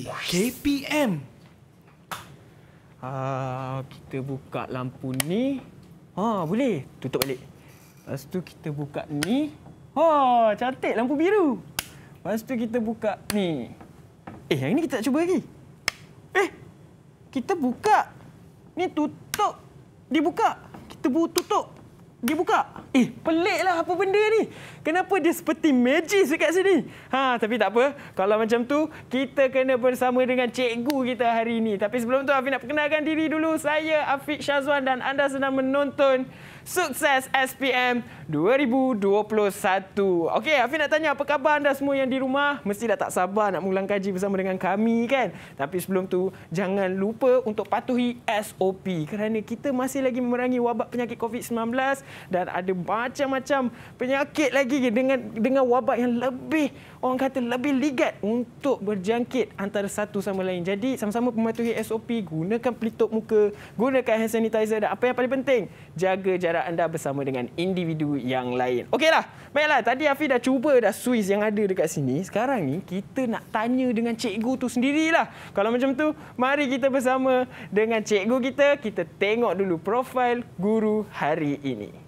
KPM. Uh, ah, kita buka lampu ni. Ha, boleh. Tutup balik. Lepas tu kita buka ni. Ha, cantik lampu biru. Lepas tu kita buka ni. Eh, yang ni kita tak cuba lagi. Eh, kita buka. Ni tutup. Dibuka. Kita bu tutup dia buka. Eh, peliklah apa benda ni? Kenapa dia seperti magis dekat sini? Ha, tapi tak apa. Kalau macam tu, kita kena bersama dengan cikgu kita hari ini. Tapi sebelum tu, Afiq nak perkenalkan diri dulu. Saya Afiq Syazwan dan anda sedang menonton Sukses SPM 2021. Okey, Afi nak tanya apa khabar anda semua yang di rumah? Mesti dah tak sabar nak mengulang kaji bersama dengan kami kan? Tapi sebelum tu jangan lupa untuk patuhi SOP kerana kita masih lagi memerangi wabak penyakit COVID-19 dan ada macam-macam penyakit lagi dengan dengan wabak yang lebih orang kata lebih ligat untuk berjangkit antara satu sama lain. Jadi sama-sama mematuhi SOP, gunakan pelitup muka, gunakan hand sanitizer dan apa yang paling penting, jaga jarak jarak anda bersama dengan individu yang lain. Okeylah. Baiklah, tadi Afi dah cuba dah Swiss yang ada dekat sini. Sekarang ni kita nak tanya dengan cikgu tu sendirilah. Kalau macam tu, mari kita bersama dengan cikgu kita, kita tengok dulu profil guru hari ini.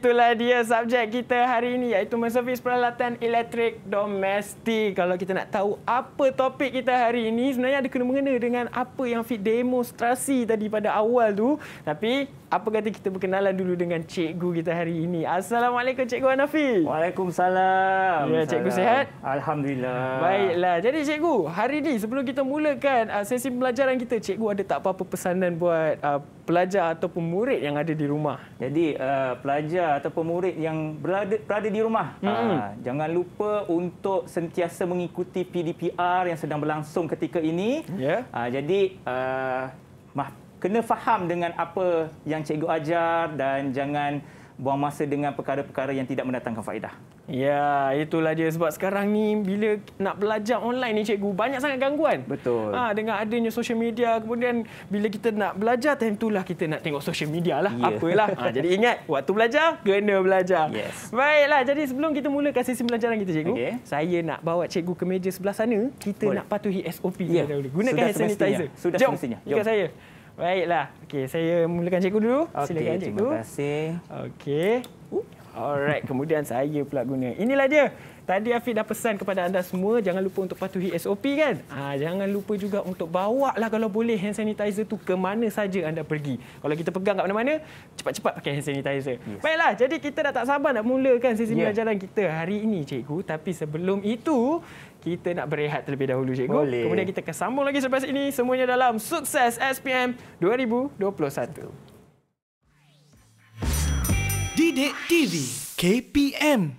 itulah dia subjek kita hari ini iaitu menservis peralatan elektrik domestik. Kalau kita nak tahu apa topik kita hari ini sebenarnya ada kena mengena dengan apa yang fit demonstrasi tadi pada awal tu. Tapi apa kata kita berkenalan dulu dengan cikgu kita hari ini. Assalamualaikum cikgu Hanafi. Waalaikumsalam. Ya cikgu sihat? Alhamdulillah. Baiklah. Jadi cikgu, hari ini sebelum kita mulakan uh, sesi pembelajaran kita, cikgu ada tak apa-apa pesanan buat uh, pelajar atau pemurid yang ada di rumah. Jadi uh, pelajar atau pemurid yang berada, berada di rumah, mm-hmm. uh, jangan lupa untuk sentiasa mengikuti PDPR yang sedang berlangsung ketika ini. Yeah. Ya. Uh, jadi uh, mah, kena faham dengan apa yang cikgu ajar dan jangan buang masa dengan perkara-perkara yang tidak mendatangkan faedah. Ya, itulah dia sebab sekarang ni bila nak belajar online ni cikgu banyak sangat gangguan. Betul. Ha, dengan adanya social media kemudian bila kita nak belajar time itulah kita nak tengok social media lah. Yeah. Apalah. Ha, jadi ingat waktu belajar kena belajar. Yes. Baiklah, jadi sebelum kita mulakan sesi pelajaran kita cikgu, okay. saya nak bawa cikgu ke meja sebelah sana. Kita Boleh. nak patuhi SOP yeah. Ya. dahulu. Gunakan hand sanitizer. Semestinya. Sudah Jom. semestinya. Jom. Ikut saya. Baiklah. Okey, saya mulakan cikgu dulu. Okay, Silakan cikgu. Terima kasih. Okey. Uh. Alright, kemudian saya pula guna. Inilah dia. Tadi Afiq dah pesan kepada anda semua jangan lupa untuk patuhi SOP kan? Ah jangan lupa juga untuk bawa lah kalau boleh hand sanitizer tu ke mana saja anda pergi. Kalau kita pegang kat mana-mana, cepat-cepat pakai hand sanitizer. Yes. Baiklah, jadi kita dah tak sabar nak mulakan sesi yeah. Ya. kita hari ini cikgu, tapi sebelum itu kita nak berehat terlebih dahulu cikgu. Boleh. Kemudian kita akan sambung lagi selepas ini semuanya dalam sukses SPM 2021. Didik TV KPM.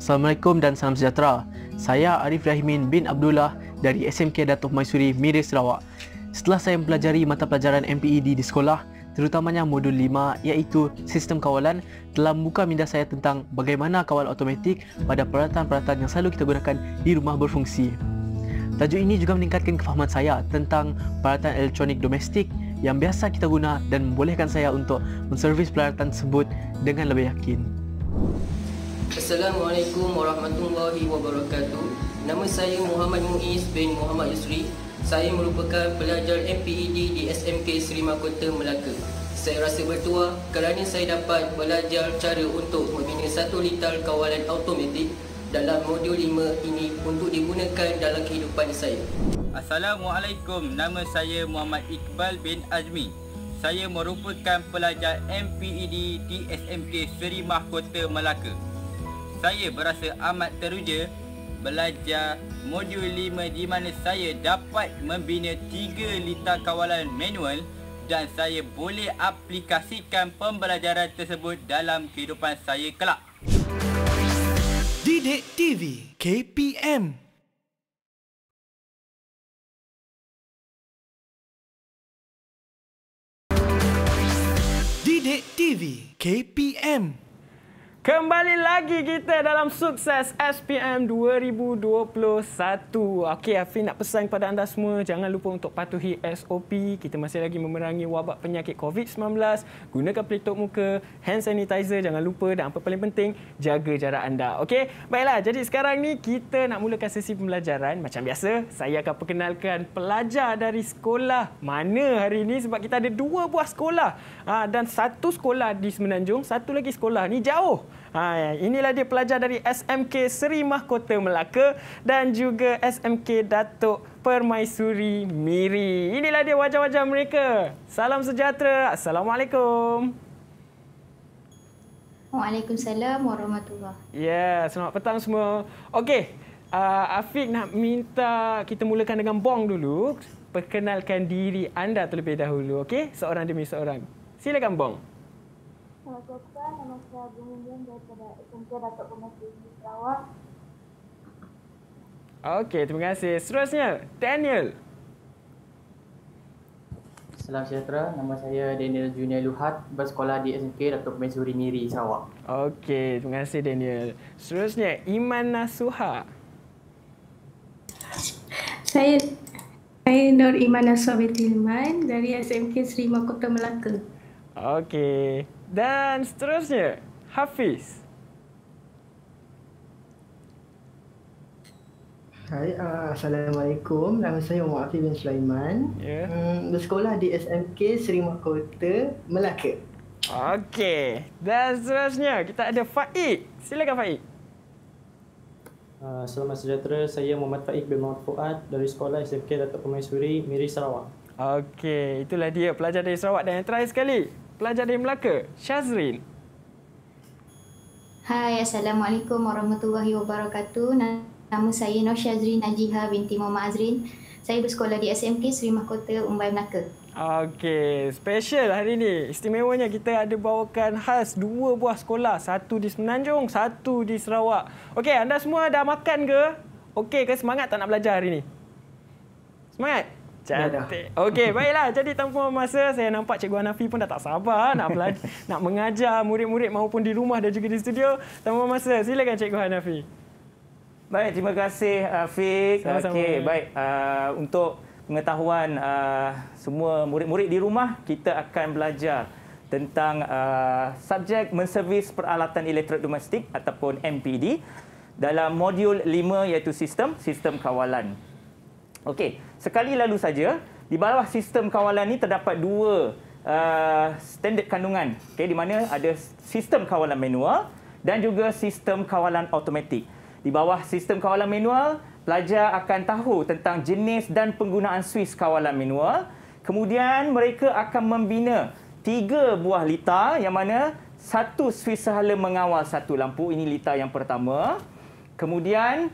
Assalamualaikum dan salam sejahtera. Saya Arif Rahimin bin Abdullah dari SMK Datuk Maisuri Miri Sarawak. Setelah saya mempelajari mata pelajaran MPE di sekolah, terutamanya modul 5 iaitu sistem kawalan telah membuka minda saya tentang bagaimana kawal automatik pada peralatan-peralatan yang selalu kita gunakan di rumah berfungsi. Tajuk ini juga meningkatkan kefahaman saya tentang peralatan elektronik domestik yang biasa kita guna dan membolehkan saya untuk menservis peralatan tersebut dengan lebih yakin. Assalamualaikum warahmatullahi wabarakatuh. Nama saya Muhammad Muiz bin Muhammad Yusri saya merupakan pelajar MPED di SMK Seri Mahkota Melaka. Saya rasa bertuah kerana saya dapat belajar cara untuk membina satu lital kawalan automatik dalam modul 5 ini untuk digunakan dalam kehidupan saya. Assalamualaikum, nama saya Muhammad Iqbal bin Azmi. Saya merupakan pelajar MPED di SMK Seri Mahkota Melaka. Saya berasa amat teruja belajar modul 5 di mana saya dapat membina 3 litar kawalan manual dan saya boleh aplikasikan pembelajaran tersebut dalam kehidupan saya kelak. Dide TV KPM Dide TV KPM Kembali lagi kita dalam sukses SPM 2021. Okey, Afin nak pesan kepada anda semua, jangan lupa untuk patuhi SOP. Kita masih lagi memerangi wabak penyakit COVID-19. Gunakan pelitup muka, hand sanitizer jangan lupa dan apa paling penting, jaga jarak anda. Okey, baiklah. Jadi sekarang ni kita nak mulakan sesi pembelajaran. Macam biasa, saya akan perkenalkan pelajar dari sekolah mana hari ini sebab kita ada dua buah sekolah. Ah, dan satu sekolah di Semenanjung, satu lagi sekolah ni jauh. Ha, inilah dia pelajar dari SMK Seri Mahkota Melaka dan juga SMK Datuk Permaisuri Miri. Inilah dia wajah-wajah mereka. Salam sejahtera. Assalamualaikum. Waalaikumsalam warahmatullahi Ya, yeah, selamat petang semua. Okey, uh, Afiq nak minta kita mulakan dengan Bong dulu. Perkenalkan diri anda terlebih dahulu, okey? Seorang demi seorang. Silakan Bong. Assalamualaikum Nama saya Abu Mungin daripada SMK Datuk Pengasih Sarawak Okay, terima kasih. Seterusnya, Daniel. Selamat sejahtera. Nama saya Daniel Junior Luhat. Bersekolah di SMK Dato' Pemesuri Miri, Sarawak. Okay, terima kasih Daniel. Seterusnya, Iman Nasuha. Saya saya Nur Iman Nasuha Betilman dari SMK Seri Makota Melaka. Okey. Dan seterusnya, Hafiz. Hai, uh, Assalamualaikum. Nama saya Umar Afi bin Sulaiman. Yeah. Hmm, bersekolah di SMK Seri Mahkota, Melaka. Okey. Dan seterusnya, kita ada Faik. Silakan Faik. Uh, Selamat sejahtera. Saya Muhammad Faik bin Muhammad Fuad dari Sekolah SMK Datuk Pemaisuri, Miri Sarawak. Okey, itulah dia pelajar dari Sarawak. Dan yang terakhir sekali, pelajar dari Melaka, Syazrin. Hai, Assalamualaikum warahmatullahi wabarakatuh. Nama saya Nur Syazrin Najihah binti Muhammad Azrin. Saya bersekolah di SMK Seri Mahkota Umbai Melaka. Okey, special hari ini. Istimewanya kita ada bawakan khas dua buah sekolah. Satu di Semenanjung, satu di Sarawak. Okey, anda semua dah makan ke? Okey ke semangat tak nak belajar hari ini? Semangat? Cantik. Okey, baiklah. Jadi tanpa masa, saya nampak Cikgu Hanafi pun dah tak sabar nak belajar, nak mengajar murid-murid maupun di rumah dan juga di studio. Tanpa masa, silakan Cikgu Hanafi. Baik, terima kasih Afiq. Okey, baik. Uh, untuk pengetahuan uh, semua murid-murid di rumah, kita akan belajar tentang uh, subjek menservis peralatan elektrik domestik ataupun MPD dalam modul 5 iaitu sistem, sistem kawalan. Okey, sekali lalu saja di bawah sistem kawalan ini terdapat dua uh, standard kandungan. Okey, di mana ada sistem kawalan manual dan juga sistem kawalan automatik. Di bawah sistem kawalan manual, pelajar akan tahu tentang jenis dan penggunaan Swiss kawalan manual. Kemudian mereka akan membina tiga buah lita, yang mana satu Swiss sehala mengawal satu lampu. Ini lita yang pertama. Kemudian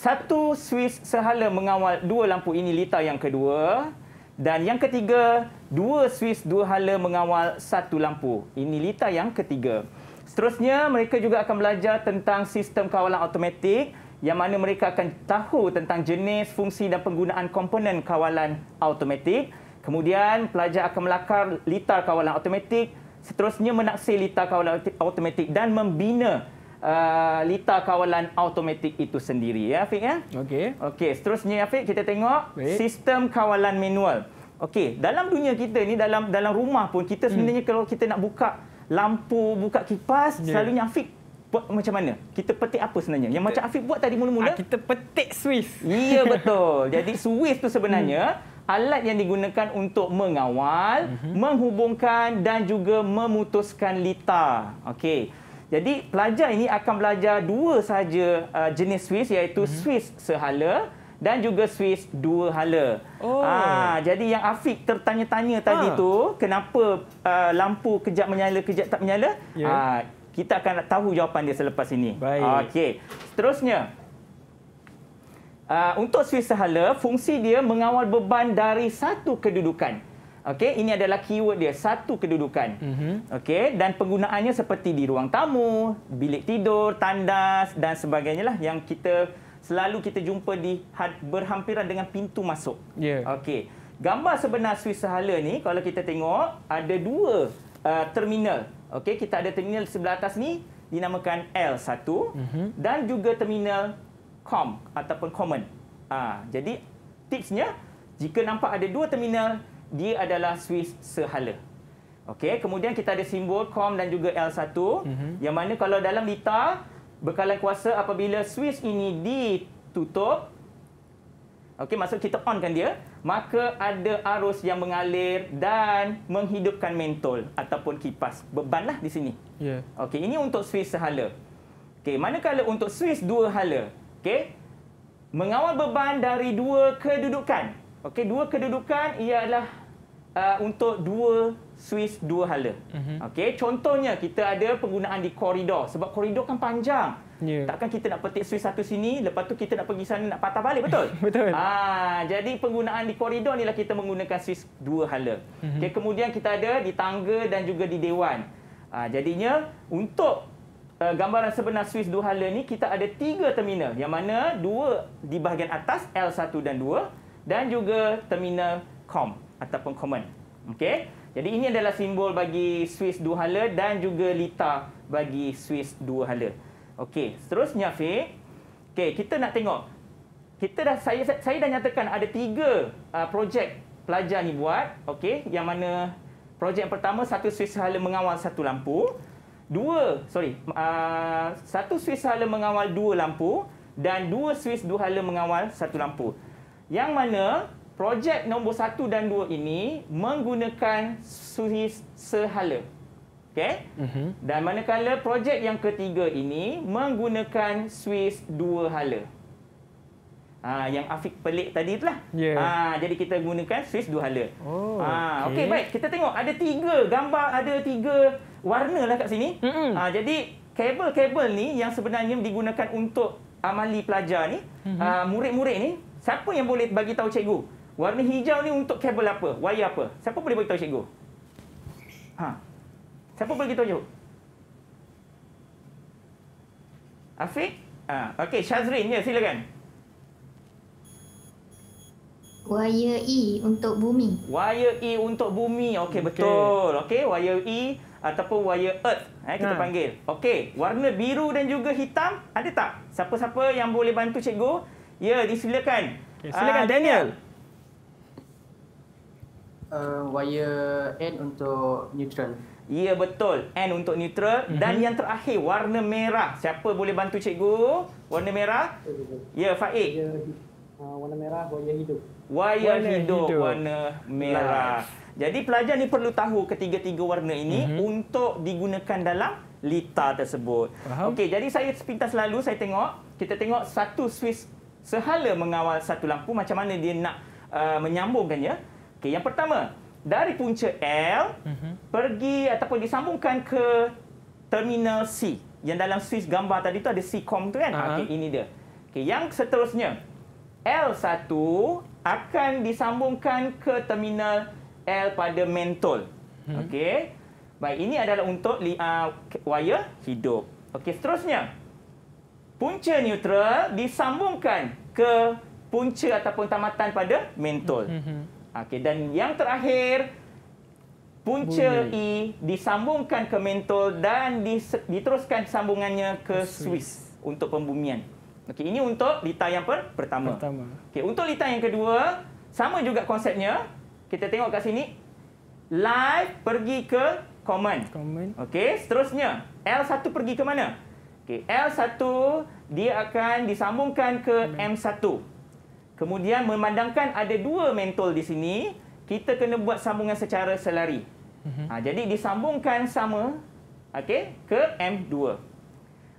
satu swiss sehala mengawal dua lampu ini litar yang kedua dan yang ketiga dua swiss dua hala mengawal satu lampu ini litar yang ketiga seterusnya mereka juga akan belajar tentang sistem kawalan automatik yang mana mereka akan tahu tentang jenis fungsi dan penggunaan komponen kawalan automatik kemudian pelajar akan melakar litar kawalan automatik seterusnya menaksir litar kawalan automatik dan membina uh, lita kawalan automatik itu sendiri ya Afiq ya. Okey. Okey, seterusnya Afiq kita tengok Baik. sistem kawalan manual. Okey, dalam dunia kita ni dalam dalam rumah pun kita hmm. sebenarnya hmm. kalau kita nak buka lampu, buka kipas, yeah. selalunya Afiq buat macam mana? Kita petik apa sebenarnya? Kita, Yang macam Afiq buat tadi mula-mula? Ah, kita petik Swiss. Iya betul. Jadi Swiss tu sebenarnya hmm alat yang digunakan untuk mengawal, uh-huh. menghubungkan dan juga memutuskan lita. Okey. Jadi pelajar ini akan belajar dua sahaja uh, jenis Swiss iaitu hmm. Swiss sehala dan juga Swiss dua hala. Oh. Ha, jadi yang Afiq tertanya-tanya tadi ah. tu kenapa uh, lampu kejap menyala kejap tak menyala? Yeah. Ya. Ha, kita akan tahu jawapan dia selepas ini. Baik. Okey. Seterusnya Uh, untuk Swiss sehala, fungsi dia mengawal beban dari satu kedudukan. Okey, ini adalah keyword dia satu kedudukan. Mm -hmm. Okey, dan penggunaannya seperti di ruang tamu, bilik tidur, tandas dan sebagainya lah yang kita selalu kita jumpa di berhampiran dengan pintu masuk. Yeah. Okey, gambar sebenar Swiss Sahala ni kalau kita tengok ada dua uh, terminal. Okey, kita ada terminal sebelah atas ni dinamakan L1 mm -hmm. dan juga terminal com ataupun common. Ha, jadi tipsnya jika nampak ada dua terminal dia adalah Swiss sehala. Okey, kemudian kita ada simbol COM dan juga L1 mm-hmm. yang mana kalau dalam lita bekalan kuasa apabila Swiss ini ditutup Okey, maksud kita on kan dia, maka ada arus yang mengalir dan menghidupkan mentol ataupun kipas. Bebanlah di sini. Ya. Yeah. Okey, ini untuk Swiss sehala. Okey, manakala untuk Swiss dua hala? Okey. Mengawal beban dari dua kedudukan. Okey, dua kedudukan ialah uh, untuk dua Swiss dua hala. Mm-hmm. Okey, contohnya kita ada penggunaan di koridor sebab koridor kan panjang. Yeah. Takkan kita nak petik Swiss satu sini, lepas tu kita nak pergi sana nak patah balik, betul? betul. Ah, jadi penggunaan di koridor ni lah kita menggunakan Swiss dua hala. Mm-hmm. Okey, kemudian kita ada di tangga dan juga di dewan. Ah, jadinya untuk uh, gambaran sebenar Swiss dua hala ni kita ada tiga terminal yang mana dua di bahagian atas L1 dan 2 dan juga terminal com ataupun common. Okey. Jadi ini adalah simbol bagi Swiss dua hala dan juga lita bagi Swiss dua hala. Okey, seterusnya Fi. Okey, kita nak tengok. Kita dah saya saya dah nyatakan ada tiga uh, projek pelajar ni buat. Okey, yang mana projek pertama satu Swiss hala mengawal satu lampu. Dua, sorry, uh, satu Swiss hala mengawal dua lampu dan dua Swiss dua hala mengawal satu lampu. Yang mana projek nombor satu dan dua ini menggunakan suri sehala. Okay? Uh-huh. Mhm. Dan manakala projek yang ketiga ini menggunakan Swiss dua hala. Ha, yang Afiq pelik tadi itulah. Yeah. Ha, jadi kita gunakan Swiss dua hala. Oh, ha, okay. okay. baik. Kita tengok ada tiga gambar, ada tiga warna lah kat sini. Uh-huh. Ha, jadi kabel-kabel ni yang sebenarnya digunakan untuk amali pelajar ni, uh-huh. Mm-hmm. uh, huh ha, uh murid ni, siapa yang boleh bagi tahu cikgu? Warna hijau ni untuk kabel apa? Wire apa? Siapa boleh beritahu cikgu? Ha. Siapa boleh beritahu cikgu? Afiq? Ha. Okey, Syazrin. Ya, silakan. Wire E untuk bumi. Wire E untuk bumi. Okey, okay. betul. Okey, wire E ataupun wire earth. Eh, kita ha. panggil. Okey, warna biru dan juga hitam ada tak? Siapa-siapa yang boleh bantu cikgu? Ya, disilakan. Okay, silakan, ha, Daniel. Daniel uh, wire N untuk neutral. Ya betul, N untuk neutral mm -hmm. dan mhm. yang terakhir warna merah. Siapa boleh bantu cikgu? Warna merah? Ya Faik. Uh, warna merah wire hidup. Wire warna hidup, hidup warna merah. Jadi pelajar ni perlu tahu ketiga-tiga warna ini mm -hmm. untuk digunakan dalam litar tersebut. Okey, jadi saya sepintas lalu saya tengok, kita tengok satu switch sehala mengawal satu lampu macam mana dia nak uh, menyambungkan ya. Okay, yang pertama, dari punca L mm-hmm. pergi ataupun disambungkan ke terminal C. Yang dalam switch gambar tadi tu ada C-COM tu kan? Uh-huh. Okey, ini dia. Okay, yang seterusnya L1 akan disambungkan ke terminal L pada mentol. Mm-hmm. Okey. Baik, ini adalah untuk uh, wire hidup. Okay, seterusnya punca neutral disambungkan ke punca ataupun tamatan pada mentol. Mm-hmm. Okay, dan yang terakhir punca Bunyi. E disambungkan ke mentol dan diteruskan sambungannya ke Swiss, Swiss untuk pembumian. Okay, ini untuk lita yang per pertama. pertama. Okey untuk lita yang kedua sama juga konsepnya. Kita tengok kat sini live pergi ke common. Common. Okey seterusnya L1 pergi ke mana? Okay, L1 dia akan disambungkan ke M1. Kemudian memandangkan ada dua mentol di sini, kita kena buat sambungan secara selari. Mhm. Ha, jadi disambungkan sama okay, ke M2.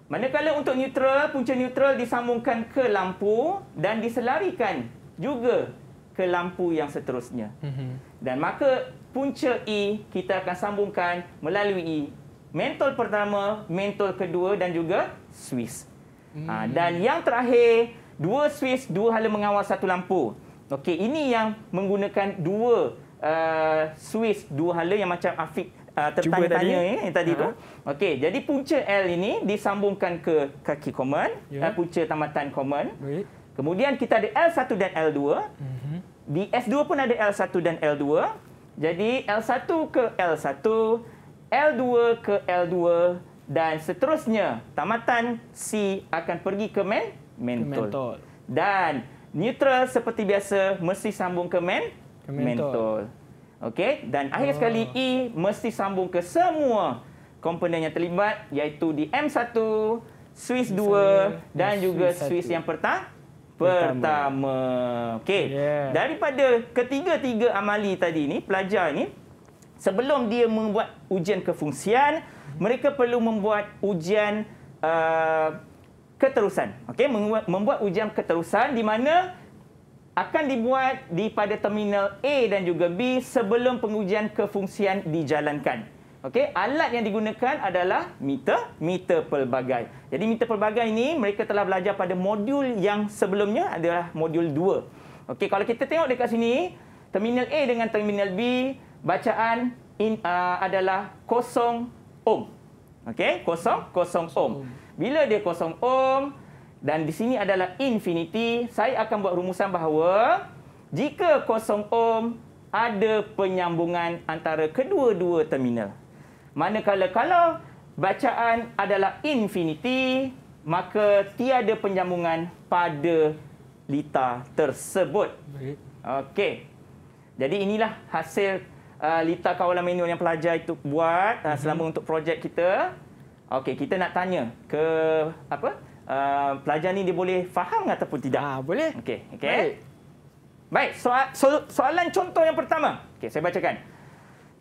Manakala untuk neutral, punca neutral disambungkan ke lampu dan diselarikan juga ke lampu yang seterusnya. Mhm. Dan maka punca E kita akan sambungkan melalui mentol pertama, mentol kedua dan juga Swiss. Ha, dan hmm. yang terakhir, dua switch, dua hala mengawal satu lampu. Okey, ini yang menggunakan dua uh, switch, dua hala yang macam Afiq uh, tertanya-tanya tadi. Eh, yang tadi uh tu. Ha. Okey, jadi punca L ini disambungkan ke kaki common, yeah. Ya. uh, punca tamatan common. Baik. Kemudian kita ada L1 dan L2. Uh-huh. Mhm. Di S2 pun ada L1 dan L2. Jadi L1 ke L1, L2 ke L2 dan seterusnya tamatan C akan pergi ke main mentol. mentol. Dan neutral seperti biasa mesti sambung ke, men ke mentol. mentol. Okey, dan akhir sekali oh. E mesti sambung ke semua komponen yang terlibat iaitu di M1, Swiss 2 dan Swiss juga Swiss 1. yang pertama. Pertama. Okey. Yeah. Daripada ketiga-tiga amali tadi ni, pelajar ni sebelum dia membuat ujian kefungsian, mereka perlu membuat ujian uh, keterusan. Okey, membuat ujian keterusan di mana akan dibuat di pada terminal A dan juga B sebelum pengujian kefungsian dijalankan. Okey, alat yang digunakan adalah meter, meter pelbagai. Jadi meter pelbagai ini mereka telah belajar pada modul yang sebelumnya adalah modul 2. Okey, kalau kita tengok dekat sini, terminal A dengan terminal B bacaan in, uh, adalah kosong ohm. Okey, kosong kosong ohm. Bila dia kosong ohm dan di sini adalah infinity, saya akan buat rumusan bahawa jika kosong ohm ada penyambungan antara kedua-dua terminal. Manakala kalau bacaan adalah infinity, maka tiada penyambungan pada lita tersebut. Okey. Jadi inilah hasil uh, lita kawalan manual yang pelajar itu buat uh, selama mm -hmm. untuk projek kita. Okey, kita nak tanya ke apa? Uh, pelajar ni dia boleh faham ataupun tidak? Ah, boleh. Okey, okey. Baik. Baik, soal, so, soalan contoh yang pertama. Okey, saya bacakan.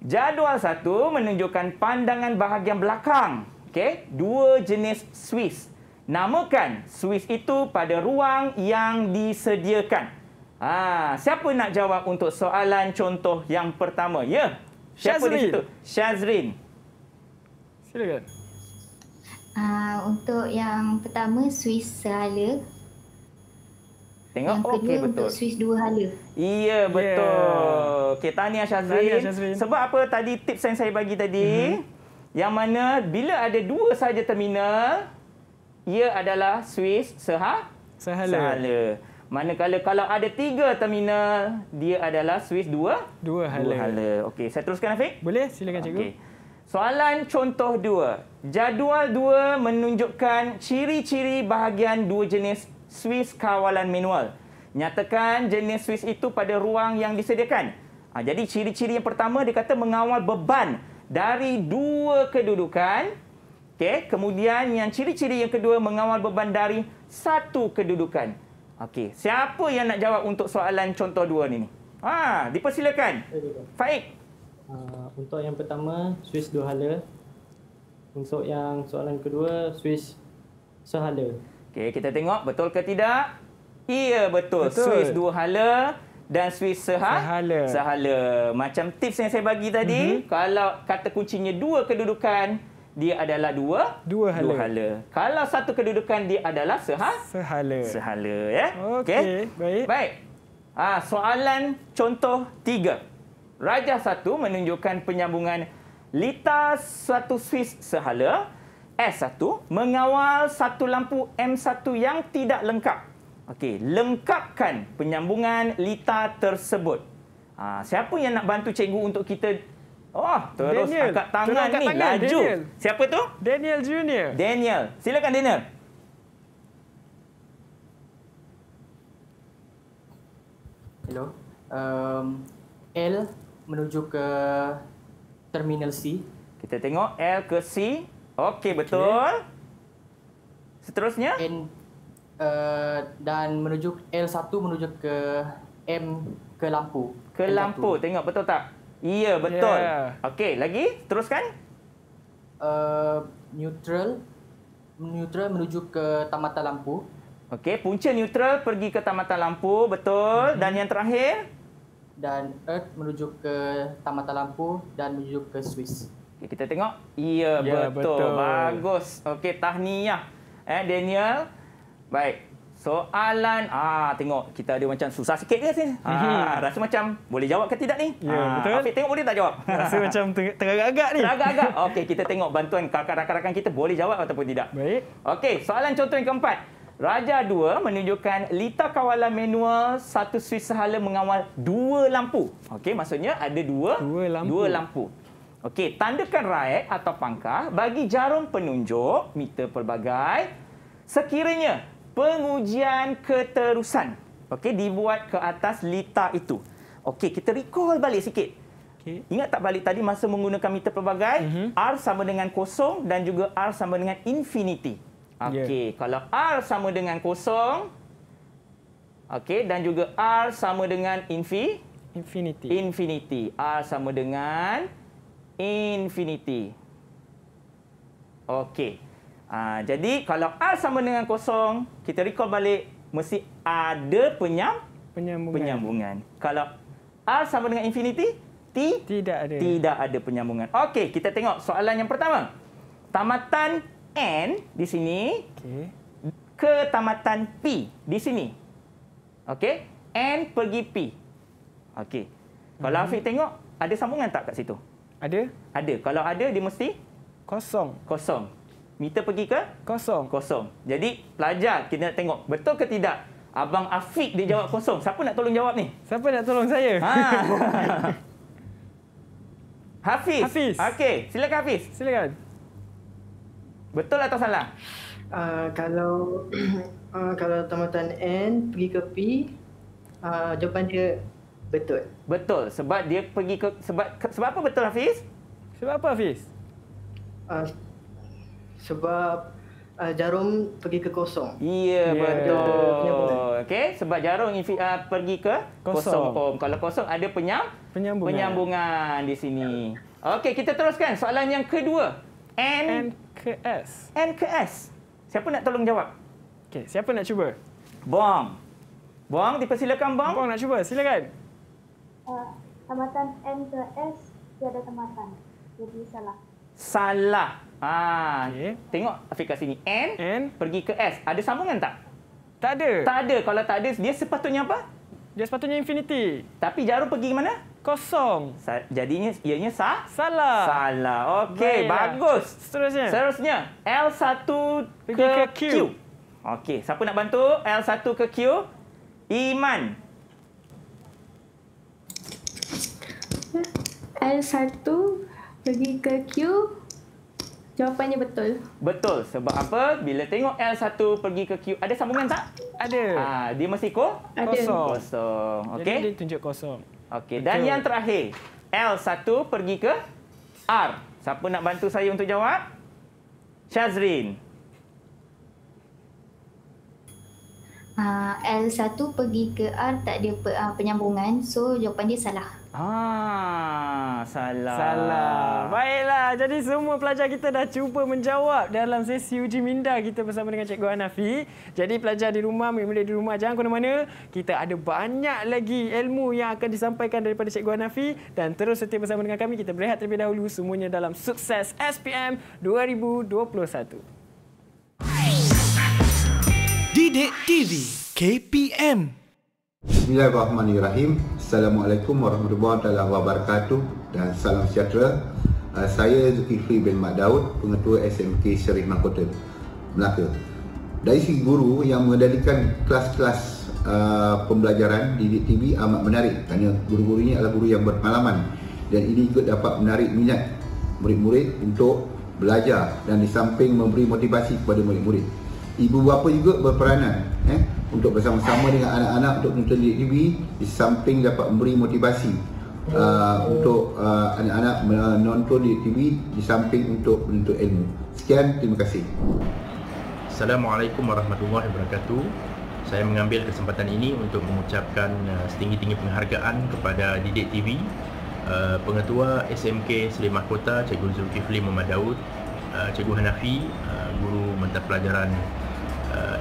Jadual satu menunjukkan pandangan bahagian belakang. Okey, dua jenis Swiss. Namakan Swiss itu pada ruang yang disediakan. Ha, siapa nak jawab untuk soalan contoh yang pertama? Ya. Siapa Shazrin. di situ? Shazrin. Silakan. Ah, untuk yang pertama Swiss sehala. Tengok okey betul. Untuk Swiss dua hala. Iya ya. betul. Yeah. Okey tahniah Syazrin. Sebab apa tadi tips yang saya bagi tadi? Mm-hmm. Yang mana bila ada dua saja terminal ia adalah Swiss seha sehala. sehala. Manakala kalau ada tiga terminal, dia adalah Swiss dua? Dua hala. Dua hala. Okey, saya teruskan Afiq. Boleh, silakan cikgu. Okay. Soalan contoh dua. Jadual 2 menunjukkan ciri-ciri bahagian dua jenis Swiss kawalan manual. Nyatakan jenis Swiss itu pada ruang yang disediakan. Ha, jadi ciri-ciri yang pertama dia kata mengawal beban dari dua kedudukan. Okey, kemudian yang ciri-ciri yang kedua mengawal beban dari satu kedudukan. Okey, siapa yang nak jawab untuk soalan contoh dua ni? Ha, dipersilakan. Faik. Uh, untuk yang pertama, Swiss dua hala. Untuk yang soalan kedua, Swiss sehala. Okey, kita tengok betul ke tidak? Ya, betul. betul. Swiss dua hala dan Swiss seha sehala. sehala. Macam tips yang saya bagi tadi, mm-hmm. kalau kata kuncinya dua kedudukan, dia adalah dua, dua hala. Dua hala. Kalau satu kedudukan, dia adalah seha? sehala. Sehala. Ya? Okey, okay. baik. baik. Ha, soalan contoh tiga. Rajah satu menunjukkan penyambungan Lita satu Swiss sehala S1 mengawal satu lampu M1 yang tidak lengkap. Okey, lengkapkan penyambungan lita tersebut. Ha, siapa yang nak bantu cikgu untuk kita Oh, terus Daniel. angkat tangan angkat ni tangan. laju. Daniel. Siapa tu? Daniel Junior. Daniel, silakan Daniel. Hello. Um, L menuju ke terminal C. Kita tengok L ke C. Okey, betul. Okay. Seterusnya? N, uh, dan menuju L1 menuju ke M ke lampu. Ke L1. lampu, tengok betul tak? Ya, betul. Yeah. Okey, lagi? Teruskan. Uh, neutral. Neutral menuju ke tamatan lampu. Okey, punca neutral pergi ke tamatan lampu, betul. Mm -hmm. Dan mhm. yang terakhir? dan Earth menuju ke Tamata Lampu dan menuju ke Swiss. Okay, kita tengok. Ya, ya betul. betul. Bagus. Okey, tahniah. Eh, Daniel. Baik. Soalan ah tengok kita ada macam susah sikit ke sini? Ha, rasa macam boleh jawab ke tidak ni? Ya, ah, betul. Afiq, tengok boleh tak jawab? Rasa macam teragak-agak ni. Teragak-agak. Okey, kita tengok bantuan kakak-kakak kita boleh jawab ataupun tidak. Baik. Okey, soalan contoh yang keempat. Raja 2 menunjukkan lita kawalan manual satu suis sehala mengawal dua lampu. Okey, maksudnya ada dua dua lampu. Dua lampu. Okey, tandakan raek atau pangkah bagi jarum penunjuk meter pelbagai sekiranya pengujian keterusan okey dibuat ke atas lita itu. Okey, kita recall balik sikit. Okay. Ingat tak balik tadi masa menggunakan meter pelbagai? Mm-hmm. R sama dengan kosong dan juga R sama dengan infinity. Okey, yeah. kalau R sama dengan kosong, okey, dan juga R sama dengan infi? infinity. Infinity. R sama dengan infinity. Okey. Uh, jadi kalau R sama dengan kosong, kita recall balik mesti ada penyam penyambungan. penyambungan. Kalau R sama dengan infinity, T tidak ada. Tidak ada penyambungan. Okey, kita tengok soalan yang pertama. Tamatan N di sini okay. ke tamatan P di sini. Okey? N pergi P. Okey. Kalau mhm. Afiq tengok, ada sambungan tak kat situ? Ada. Ada. Kalau ada, dia mesti? Kosong. Kosong. Meter pergi ke? Kosong. Kosong. Jadi, pelajar kita nak tengok betul ke tidak? Abang Afiq dia jawab kosong. Siapa nak tolong jawab ni? Siapa nak tolong saya? Ha. Hafiz. Hafiz. Okey, silakan Hafiz. Silakan. Betul atau salah? Uh, kalau uh, kalau tamatan N pergi ke P, uh, jawapan dia betul. Betul. Sebab dia pergi ke sebab sebab apa betul Hafiz? Sebab apa Hafiz? Uh, sebab uh, jarum pergi ke kosong. Ya, yeah, yeah. betul. Okey, sebab jarum ini uh, pergi ke kosong. kosong Kalau kosong ada penyam penyambungan, penyambungan di sini. Okey, kita teruskan soalan yang kedua. N, N ke S? N ke S? Siapa nak tolong jawab? Okey, siapa nak cuba? Bong. Bong, dipersilakan Bong. Bong nak cuba, silakan. Uh, tamatan N ke S, tiada tamatan. Jadi salah. Salah. Ah, ha, Okay. Tengok Afiq kat sini. N, N pergi ke S. Ada sambungan tak? Tak ada. Tak ada. Kalau tak ada, dia sepatutnya apa? Dia sepatutnya infinity. Tapi jarum pergi ke mana? Kosong. Sa jadinya ianya sa Salah. Salah. Okey, bagus. Seterusnya. Seterusnya, L1 ke, ke Q. Q. Okey, siapa nak bantu? L1 ke Q? Iman. L1 pergi ke Q. Jawapannya betul. Betul. Sebab apa? Bila tengok L1 pergi ke Q, ada sambungan tak? Ada. Ah, dia mesti ko? kosong. Kosong. Okey. Jadi dia tunjuk kosong. Okey, dan yang terakhir. L1 pergi ke R. Siapa nak bantu saya untuk jawab? Shazrin. Uh, ah, L1 pergi ke R tak ada ah, penyambungan. So, jawapan dia salah. Ah, salah. Salah. Baiklah, jadi semua pelajar kita dah cuba menjawab dalam sesi uji minda kita bersama dengan Cikgu Hanafi. Jadi pelajar di rumah, murid-murid di rumah jangan ke mana-mana. Kita ada banyak lagi ilmu yang akan disampaikan daripada Cikgu Hanafi dan terus setia bersama dengan kami. Kita berehat terlebih dahulu semuanya dalam sukses SPM 2021. Didik TV KPM Bismillahirrahmanirrahim Assalamualaikum warahmatullahi wabarakatuh dan salam sejahtera uh, saya Zulkifli bin Mak Daud Pengetua SMK Syarif Mahkota Melaka dari si guru yang mengendalikan kelas-kelas uh, pembelajaran di TV amat menarik kerana guru-guru ini adalah guru yang berpengalaman dan ini juga dapat menarik minat murid-murid untuk belajar dan di samping memberi motivasi kepada murid-murid ibu bapa juga berperanan eh, untuk bersama-sama dengan anak-anak untuk menonton DTV di samping dapat memberi motivasi oh. uh, untuk uh, anak-anak menonton DTV di samping untuk menuntut ilmu. Sekian, terima kasih. Assalamualaikum warahmatullahi wabarakatuh. Saya mengambil kesempatan ini untuk mengucapkan uh, setinggi-tinggi penghargaan kepada Didik TV uh, Pengetua SMK Selimah Kota, Cikgu Zulkifli Muhammad Daud uh, Cikgu Hanafi, Guru Mata Pelajaran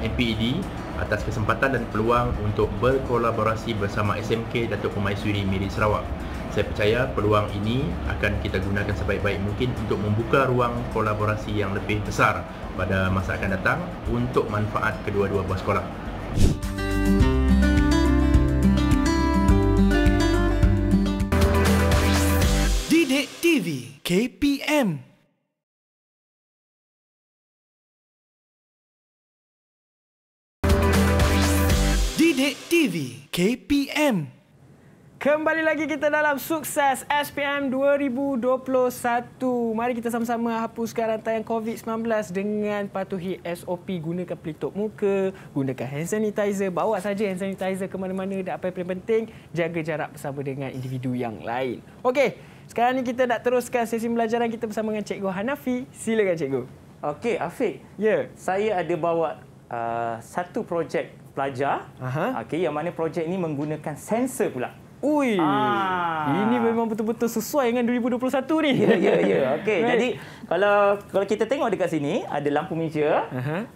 MPED atas kesempatan dan peluang untuk berkolaborasi bersama SMK Datuk Pemaisuri Miri Sarawak. Saya percaya peluang ini akan kita gunakan sebaik-baik mungkin untuk membuka ruang kolaborasi yang lebih besar pada masa akan datang untuk manfaat kedua-dua buah sekolah. TV KPM Pendek TV KPM Kembali lagi kita dalam sukses SPM 2021. Mari kita sama-sama hapuskan rantai yang COVID-19 dengan patuhi SOP. Gunakan pelitup muka, gunakan hand sanitizer. Bawa saja hand sanitizer ke mana-mana dan apa yang paling penting, jaga jarak bersama dengan individu yang lain. Okey, sekarang ni kita nak teruskan sesi pembelajaran kita bersama dengan Cikgu Hanafi. Silakan Cikgu. Okey, Afiq. Ya. Yeah. Saya ada bawa uh, satu projek pelajar. okay. Okey, yang mana projek ini menggunakan sensor pula. Ui. Ah. Ini memang betul-betul sesuai dengan 2021 ni. Ya ya ya. Okey, right. jadi kalau kalau kita tengok dekat sini ada lampu meja.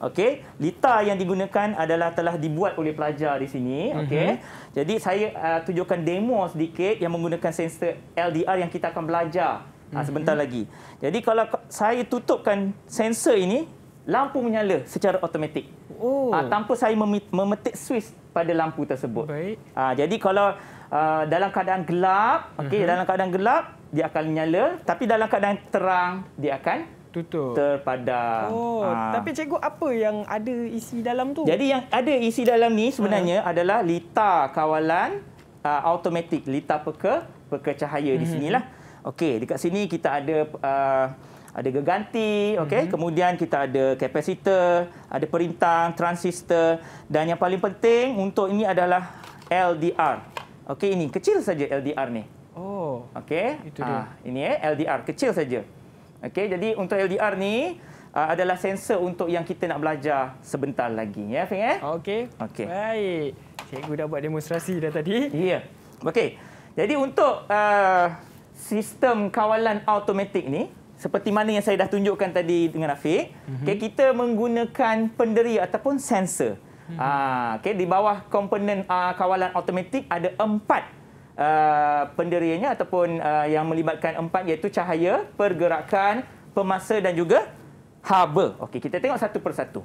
Okey, lita yang digunakan adalah telah dibuat oleh pelajar di sini. Okey. Uh-huh. Jadi saya uh, tunjukkan demo sedikit yang menggunakan sensor LDR yang kita akan belajar uh-huh. sebentar lagi. Jadi kalau saya tutupkan sensor ini, lampu menyala secara automatik. Oh. Uh, tanpa saya memetik switch pada lampu tersebut. Uh, jadi kalau uh, dalam keadaan gelap, okey uh-huh. dalam keadaan gelap dia akan menyala, tapi dalam keadaan terang dia akan tutup. Terpadam. Oh, uh. tapi cikgu apa yang ada isi dalam tu? Jadi yang ada isi dalam ni sebenarnya uh-huh. adalah lita kawalan uh, automatik, lita peka peka cahaya uh-huh. di mhm. sinilah. Okey, dekat sini kita ada uh, ada geganti, okay. Mm-hmm. Kemudian kita ada kapasitor, ada perintang, transistor dan yang paling penting untuk ini adalah LDR. okay? ini kecil saja LDR ni. Oh. Okay. Itu dia. Ah, ini eh LDR kecil saja. Okay. jadi untuk LDR ni Uh, adalah sensor untuk yang kita nak belajar sebentar lagi ya Feng eh. Okey. Okey. Baik. Cikgu dah buat demonstrasi dah tadi. Iya. Yeah. Okey. Jadi untuk uh, sistem kawalan automatik ni, seperti mana yang saya dah tunjukkan tadi dengan Rafiq, mm-hmm. okay, kita menggunakan penderi ataupun sensor. Mm-hmm. Aa, ah, okay, di bawah komponen uh, kawalan automatik ada empat uh, penderiannya ataupun uh, yang melibatkan empat iaitu cahaya, pergerakan, pemasa dan juga haba. Okay, kita tengok satu persatu.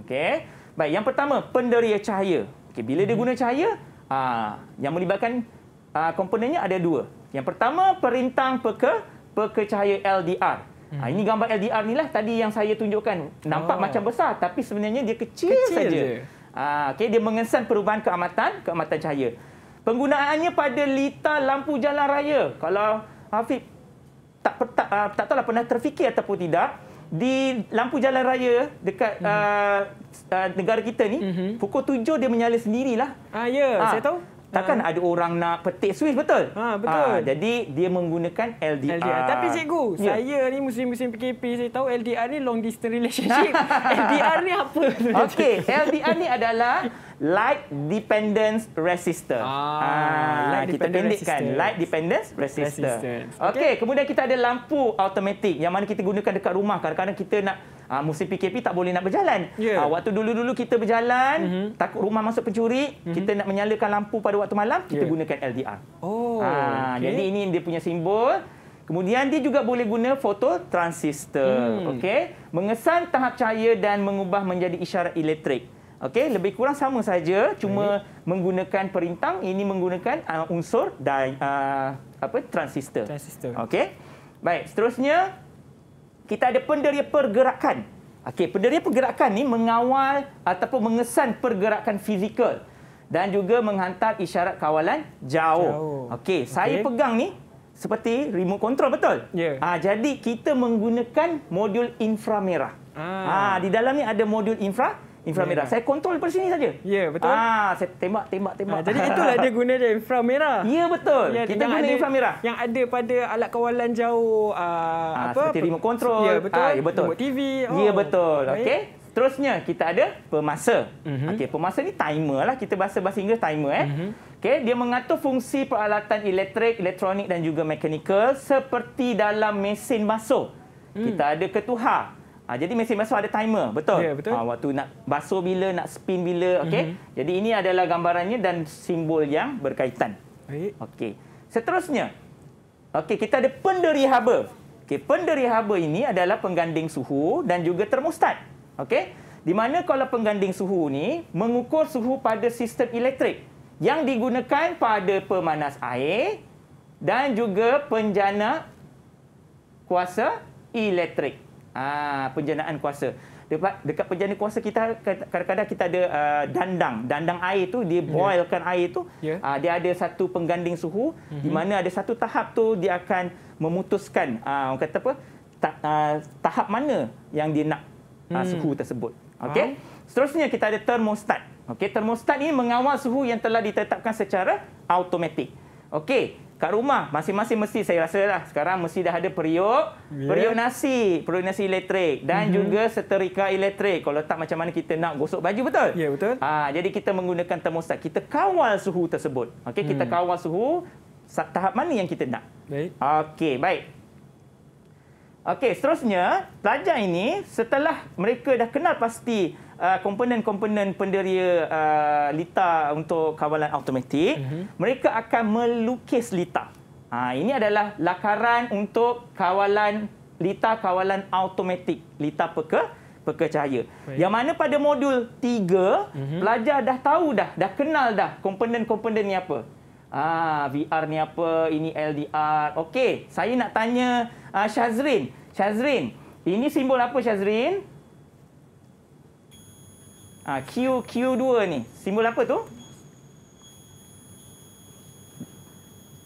Okay. Baik, yang pertama penderia cahaya. Okay, bila mm-hmm. dia mhm. guna cahaya, aa, yang melibatkan aa, komponennya ada dua. Yang pertama perintang peke, pekercahaya LDR. Hmm. Ha, ini gambar LDR ni lah tadi yang saya tunjukkan. Nampak oh. macam besar tapi sebenarnya dia kecil, kecil saja. Ha, okay, dia mengesan perubahan keamatan, keamatan cahaya. Penggunaannya pada lita lampu jalan raya. Kalau Hafiz tak, tak, uh, tak tahu lah pernah terfikir ataupun tidak, di lampu jalan raya dekat hmm uh, uh, negara kita ni, mm-hmm. pukul tujuh dia menyala sendirilah. Ah, ya, ha. saya tahu. Takkan ha. ada orang nak petik Swiss betul? Ha, betul. Ha, jadi dia menggunakan LDR. LDR. Tapi cikgu, yeah. saya ni musim-musim PKP saya tahu LDR ni long distance relationship. LDR ni apa? Okey, LDR ni adalah light dependence resistor. Ah, ha, kita pendekkan light dependence resistor. Okey, okay, kemudian kita ada lampu automatik yang mana kita gunakan dekat rumah kadang-kadang kita nak uh, musim PKP tak boleh nak berjalan. Yeah. Ya. Uh, waktu dulu-dulu kita berjalan, mm -hmm. takut rumah masuk pencuri, mm -hmm. kita nak menyalakan lampu pada waktu malam, kita yeah. gunakan LDR. Oh, uh, ah, okay. Jadi ini dia punya simbol. Kemudian dia juga boleh guna fototransistor. Hmm. Okay? Mengesan tahap cahaya dan mengubah menjadi isyarat elektrik. Okay. lebih kurang sama saja, cuma ini. menggunakan perintang ini menggunakan uh, unsur dan uh, apa transistor. Transistor. Okay. Baik, seterusnya kita ada penderia pergerakan. Okey, penderia pergerakan ni mengawal ataupun mengesan pergerakan fizikal dan juga menghantar isyarat kawalan jauh. jauh. Okey, okay. saya pegang ni seperti remote control betul? Yeah. Ha, jadi kita menggunakan modul inframerah. Ah. Ha, di dalam ni ada modul infra inframerah. Saya kontrol dari sini saja. Ya, yeah, betul. Ah, saya tembak tembak tembak. Ah, jadi itulah dia guna dia inframerah. Ya, yeah, betul. Yeah, Kita guna inframerah yang ada pada alat kawalan jauh uh, ah, apa? Seperti remote control. Ya, yeah, betul. Ah, ya, betul. TV. Ya, oh. Ya, yeah, betul. Okay. Terusnya kita ada pemasa. Mm-hmm. Okey, pemasa ni timer lah. Kita bahasa bahasa Inggeris timer eh. Mm-hmm. Okey, dia mengatur fungsi peralatan elektrik, elektronik dan juga mekanikal seperti dalam mesin basuh. Mm. Kita hmm. ada ketuhar. Ha, jadi mesin basuh ada timer, betul? Ya, yeah, betul. Ha, waktu nak basuh bila, nak spin bila, okay? Mm -hmm. Jadi ini adalah gambarannya dan simbol yang berkaitan. Baik. Okey. Seterusnya, okay kita ada penderi haba. Okey, penderi haba ini adalah pengganding suhu dan juga termostat. okay? Di mana kalau pengganding suhu ni mengukur suhu pada sistem elektrik yang digunakan pada pemanas air dan juga penjana kuasa elektrik. Ah, penjanaan kuasa. Dekat, dekat penjanaan kuasa kita kadang-kadang kita ada uh, dandang. Dandang air itu dia ya. boilkan yeah. air itu. Yeah. Ya. Uh, dia ada satu pengganding suhu mm-hmm. di mhm. mana ada satu tahap tu dia akan memutuskan uh, orang kata apa? Ta, uh, tahap mana yang dia nak uh, mm. suhu tersebut. Okay. Wow. Seterusnya kita ada termostat. Okay, termostat ini mengawal suhu yang telah ditetapkan secara automatik. Okay kat rumah masing-masing mesti saya rasa lah sekarang mesti dah ada periuk yeah. periuk nasi periuk nasi elektrik dan mm-hmm. juga seterika elektrik kalau tak macam mana kita nak gosok baju betul ya yeah, betul ah jadi kita menggunakan termostat kita kawal suhu tersebut okey kita hmm. kawal suhu tahap mana yang kita nak baik okey baik okey seterusnya pelajar ini setelah mereka dah kenal pasti Uh, komponen-komponen uh, penderia uh, lita untuk kawalan automatik, uh-huh. mereka akan melukis lita. Ha, ini adalah lakaran untuk kawalan lita kawalan automatik lita peka peka cahaya. Baik. Yang mana pada modul 3 uh-huh. Mhm. pelajar dah tahu dah dah kenal dah komponen-komponen ni apa. Ah ha, VR ni apa, ini LDR. Okey, saya nak tanya uh, Syazrin. Syazrin, ini simbol apa Syazrin? Ah Q, Q2 ni. Simbol apa tu?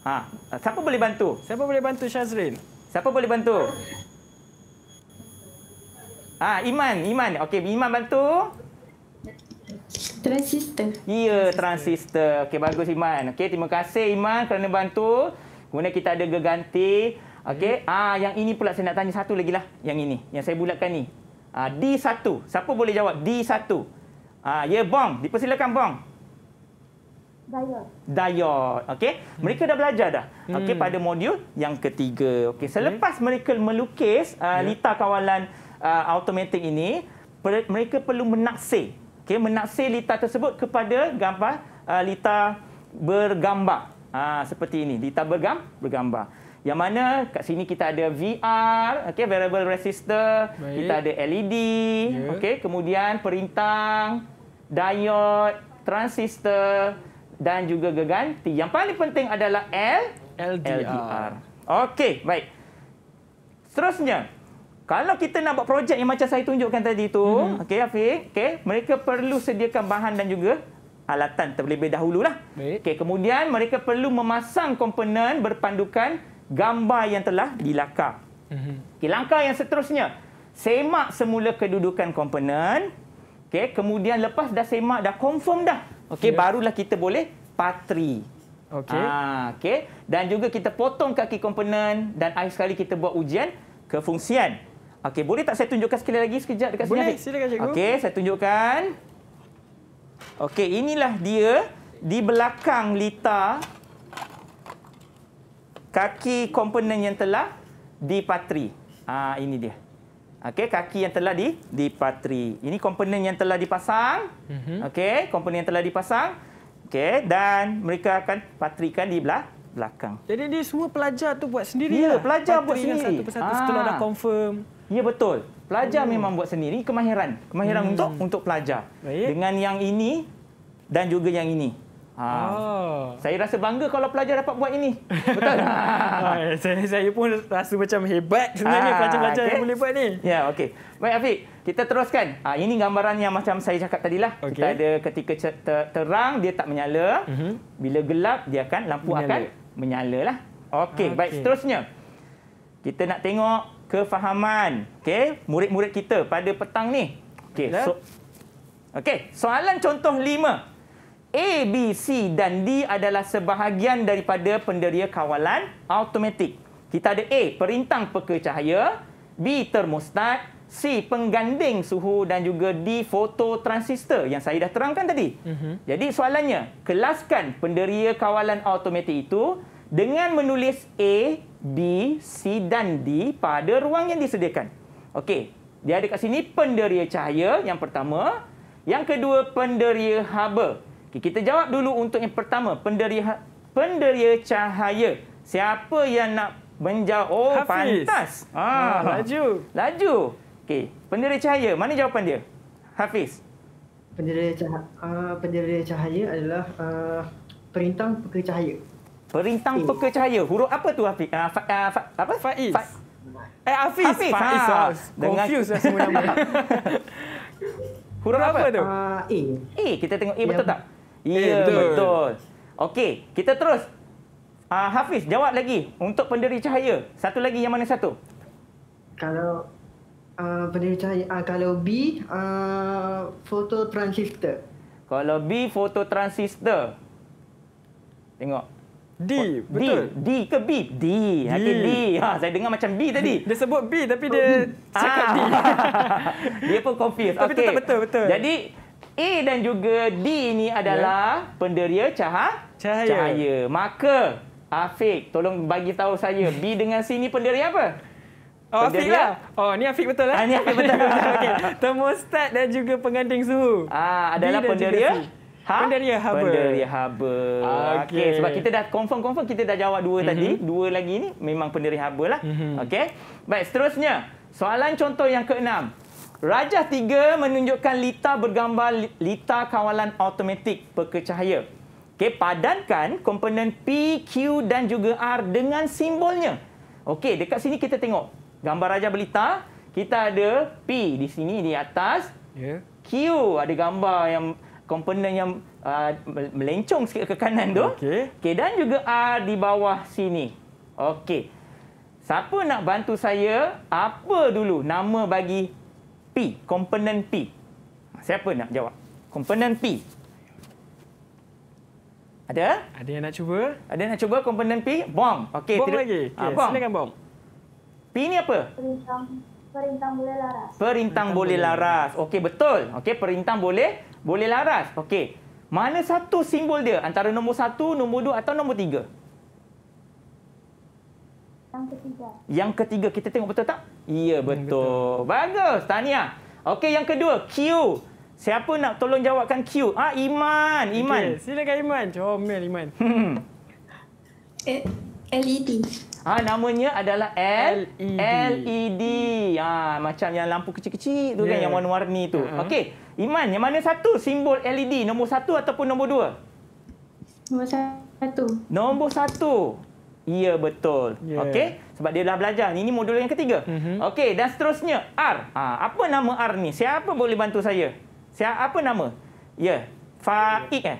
Ha, siapa boleh bantu? Siapa boleh bantu Syazrin? Siapa boleh bantu? Ah, ha, Iman, Iman. Okey, Iman bantu. Transistor. Ya, transistor. Okey, bagus Iman. Okey, terima kasih Iman kerana bantu. Kemudian kita ada geganti. Okey, hmm. ah yang ini pula saya nak tanya satu lagi lah. Yang ini, yang saya bulatkan ni. Ah D1. Siapa boleh jawab D1? d Ha, ya, yeah, Bong. Dipersilakan, Bong. Dayot. Dayot. Okey. Hmm. Mereka dah belajar dah. Okey, hmm. pada modul yang ketiga. Okey, selepas okay. mereka melukis uh, yeah. lita kawalan uh, automatik ini, per, mereka perlu menaksir. Okey, menaksir lita tersebut kepada gambar uh, lita bergambar. Ha, seperti ini. Lita bergam, bergambar. Yang mana kat sini kita ada VR, okay, variable resistor, Baik. kita ada LED, yeah. okay, kemudian perintang, diod, transistor dan juga geganti. Yang paling penting adalah L LDR. LDR. Okey, baik. Seterusnya, kalau kita nak buat projek yang macam saya tunjukkan tadi tu, hmm. okey Afiq, okey, mereka perlu sediakan bahan dan juga alatan terlebih dahulu lah. Okey, kemudian mereka perlu memasang komponen berpandukan gambar yang telah dilakar. Mhm. Okay, langkah yang seterusnya, semak semula kedudukan komponen, Okey, kemudian lepas dah semak dah confirm dah. Okey, yeah. barulah kita boleh patri. Okey. Ah, okey. Dan juga kita potong kaki komponen dan akhir sekali kita buat ujian kefungsian. Okey, boleh tak saya tunjukkan sekali lagi sekejap dekat sini? Boleh, silakan cikgu. Okey, saya tunjukkan. Okey, inilah dia di belakang lita kaki komponen yang telah dipatri. Ah, ini dia. Okey, kaki yang telah di dipatri. Ini komponen yang telah dipasang. Mm-hmm. Okey, komponen yang telah dipasang. Okey, dan mereka akan patrikan di belah belakang. Jadi ini semua pelajar tu buat sendiri. Ya, lah. pelajar buat sendiri. Satu persatu ha. setelah ah. dah confirm. Ya betul. Pelajar oh. memang buat sendiri kemahiran. Kemahiran hmm. untuk untuk pelajar. Baik. Dengan yang ini dan juga yang ini. Ha. Oh. Saya rasa bangga kalau pelajar dapat buat ini. Betul. Ah. Ah, saya saya pun rasa macam hebat sebenarnya ha. pelajar-pelajar okay. yang boleh buat ni. Ya, yeah, okey. Baik Afiq, kita teruskan. Ha, ini gambaran yang macam saya cakap tadi Okay. Lah. Kita ada ketika terang dia tak menyala. Mm-hmm. Bila gelap dia akan lampu menyala. akan menyala lah. Okey, okay. baik seterusnya. Kita nak tengok kefahaman okey murid-murid kita pada petang ni. Okey. So, okey, soalan contoh lima. A, B, C dan D adalah sebahagian daripada penderia kawalan automatik. Kita ada A, perintang peka cahaya. B, termostat. C, pengganding suhu dan juga D, fototransistor yang saya dah terangkan tadi. Uh-huh. Jadi soalannya, kelaskan penderia kawalan automatik itu dengan menulis A, B, C dan D pada ruang yang disediakan. Okey, dia ada kat sini penderia cahaya yang pertama. Yang kedua, penderia haba. Okay, kita jawab dulu untuk yang pertama, penderia, penderia cahaya. Siapa yang nak menjawab? Oh, Hafiz. pantas. Ah, ah laju. Laju. Okey, penderia cahaya. Mana jawapan dia? Hafiz. Penderia cahaya, uh, penderia cahaya adalah uh, perintang peka cahaya. Perintang Faiz. peka cahaya. Huruf apa tu Hafiz? Uh, fa, uh, fa, apa? Faiz. Fa, eh, Hafiz. Hafiz. Faiz. Ha. Faiz. Ha. Dengan... Confused lah semua nama. Huruf apa, apa tu? Uh, A. A. Kita tengok A yang... betul tak? Ya, yeah, betul. betul. Okey, kita terus. Uh, Hafiz, jawab lagi untuk pendiri cahaya. Satu lagi yang mana satu? Kalau uh, pendiri cahaya, uh, kalau B, uh, transistor. Kalau B, foto transistor, Tengok. D, oh, betul. D, D ke B? D. Hati D. Ha, saya dengar macam B tadi. Dia sebut B tapi oh, dia oh, cakap ah. D. dia pun confused. Tapi okay. tetap betul, betul. Jadi, A dan juga D ini adalah yeah. penderia cahaya. cahaya. Cahaya. Maka Afiq, tolong bagi tahu saya B dengan C ini penderia apa? Oh, Afiq lah. Oh, ni Afiq betul lah. Ha, ni Afiq betul. okay. Termostat dan juga pengganding suhu. Ah, adalah penderia. Ha? Penderia Haba. Penderia Haba. Okey, okay. sebab kita dah confirm-confirm kita dah jawab dua mm-hmm. tadi. Mhm. Dua lagi ni memang penderia Haba lah. Mm-hmm. Okey. Baik, seterusnya. Soalan contoh yang keenam. Rajah 3 menunjukkan Lita bergambar Lita kawalan automatik pekecahaya. Okey, padankan komponen P, Q dan juga R dengan simbolnya. Okey, dekat sini kita tengok. Gambar rajah berlita, kita ada P di sini di atas. Ya. Q ada gambar yang komponen yang uh, melencong sikit ke kanan tu. Okey. Okey dan juga R di bawah sini. Okey. Siapa nak bantu saya apa dulu nama bagi P, komponen P. Ha, siapa nak jawab? Komponen P. Ada? Ada yang nak cuba? Ada yang nak cuba komponen P? Bom. Okey, tidak. Lagi. Okay, ha, bom. Silakan bom. P ni apa? Perintang. Perintang boleh laras. Perintang, boleh, boleh laras. Okey, betul. Okey, perintang boleh boleh laras. Okey. Mana satu simbol dia? Antara nombor satu, nombor dua atau nombor tiga? Yang ketiga. Yang ketiga. Kita tengok betul tak? Ya, betul. betul. Bagus. Tahniah. Okey, yang kedua. Q. Siapa nak tolong jawabkan Q? Ah, Iman. Iman. Okay. Silakan Iman. Comel oh, Iman. Hmm. Eh, LED. Ah, namanya adalah L LED. LED. E ah, macam yang lampu kecil-kecil tu yeah. kan ya. yang warna-warni tu. Uh ha. -huh. Okey. Iman, yang mana satu simbol LED? Nombor satu ataupun nombor dua? Nombor satu. Nombor satu. Ya, betul. Yeah. Okey, sebab dia dah belajar. Ini modul yang ketiga. Mm -hmm. Okey, dan seterusnya, R. Ha, apa nama R ni? Siapa boleh bantu saya? Siapa apa nama? Ya, Faik kan? Eh?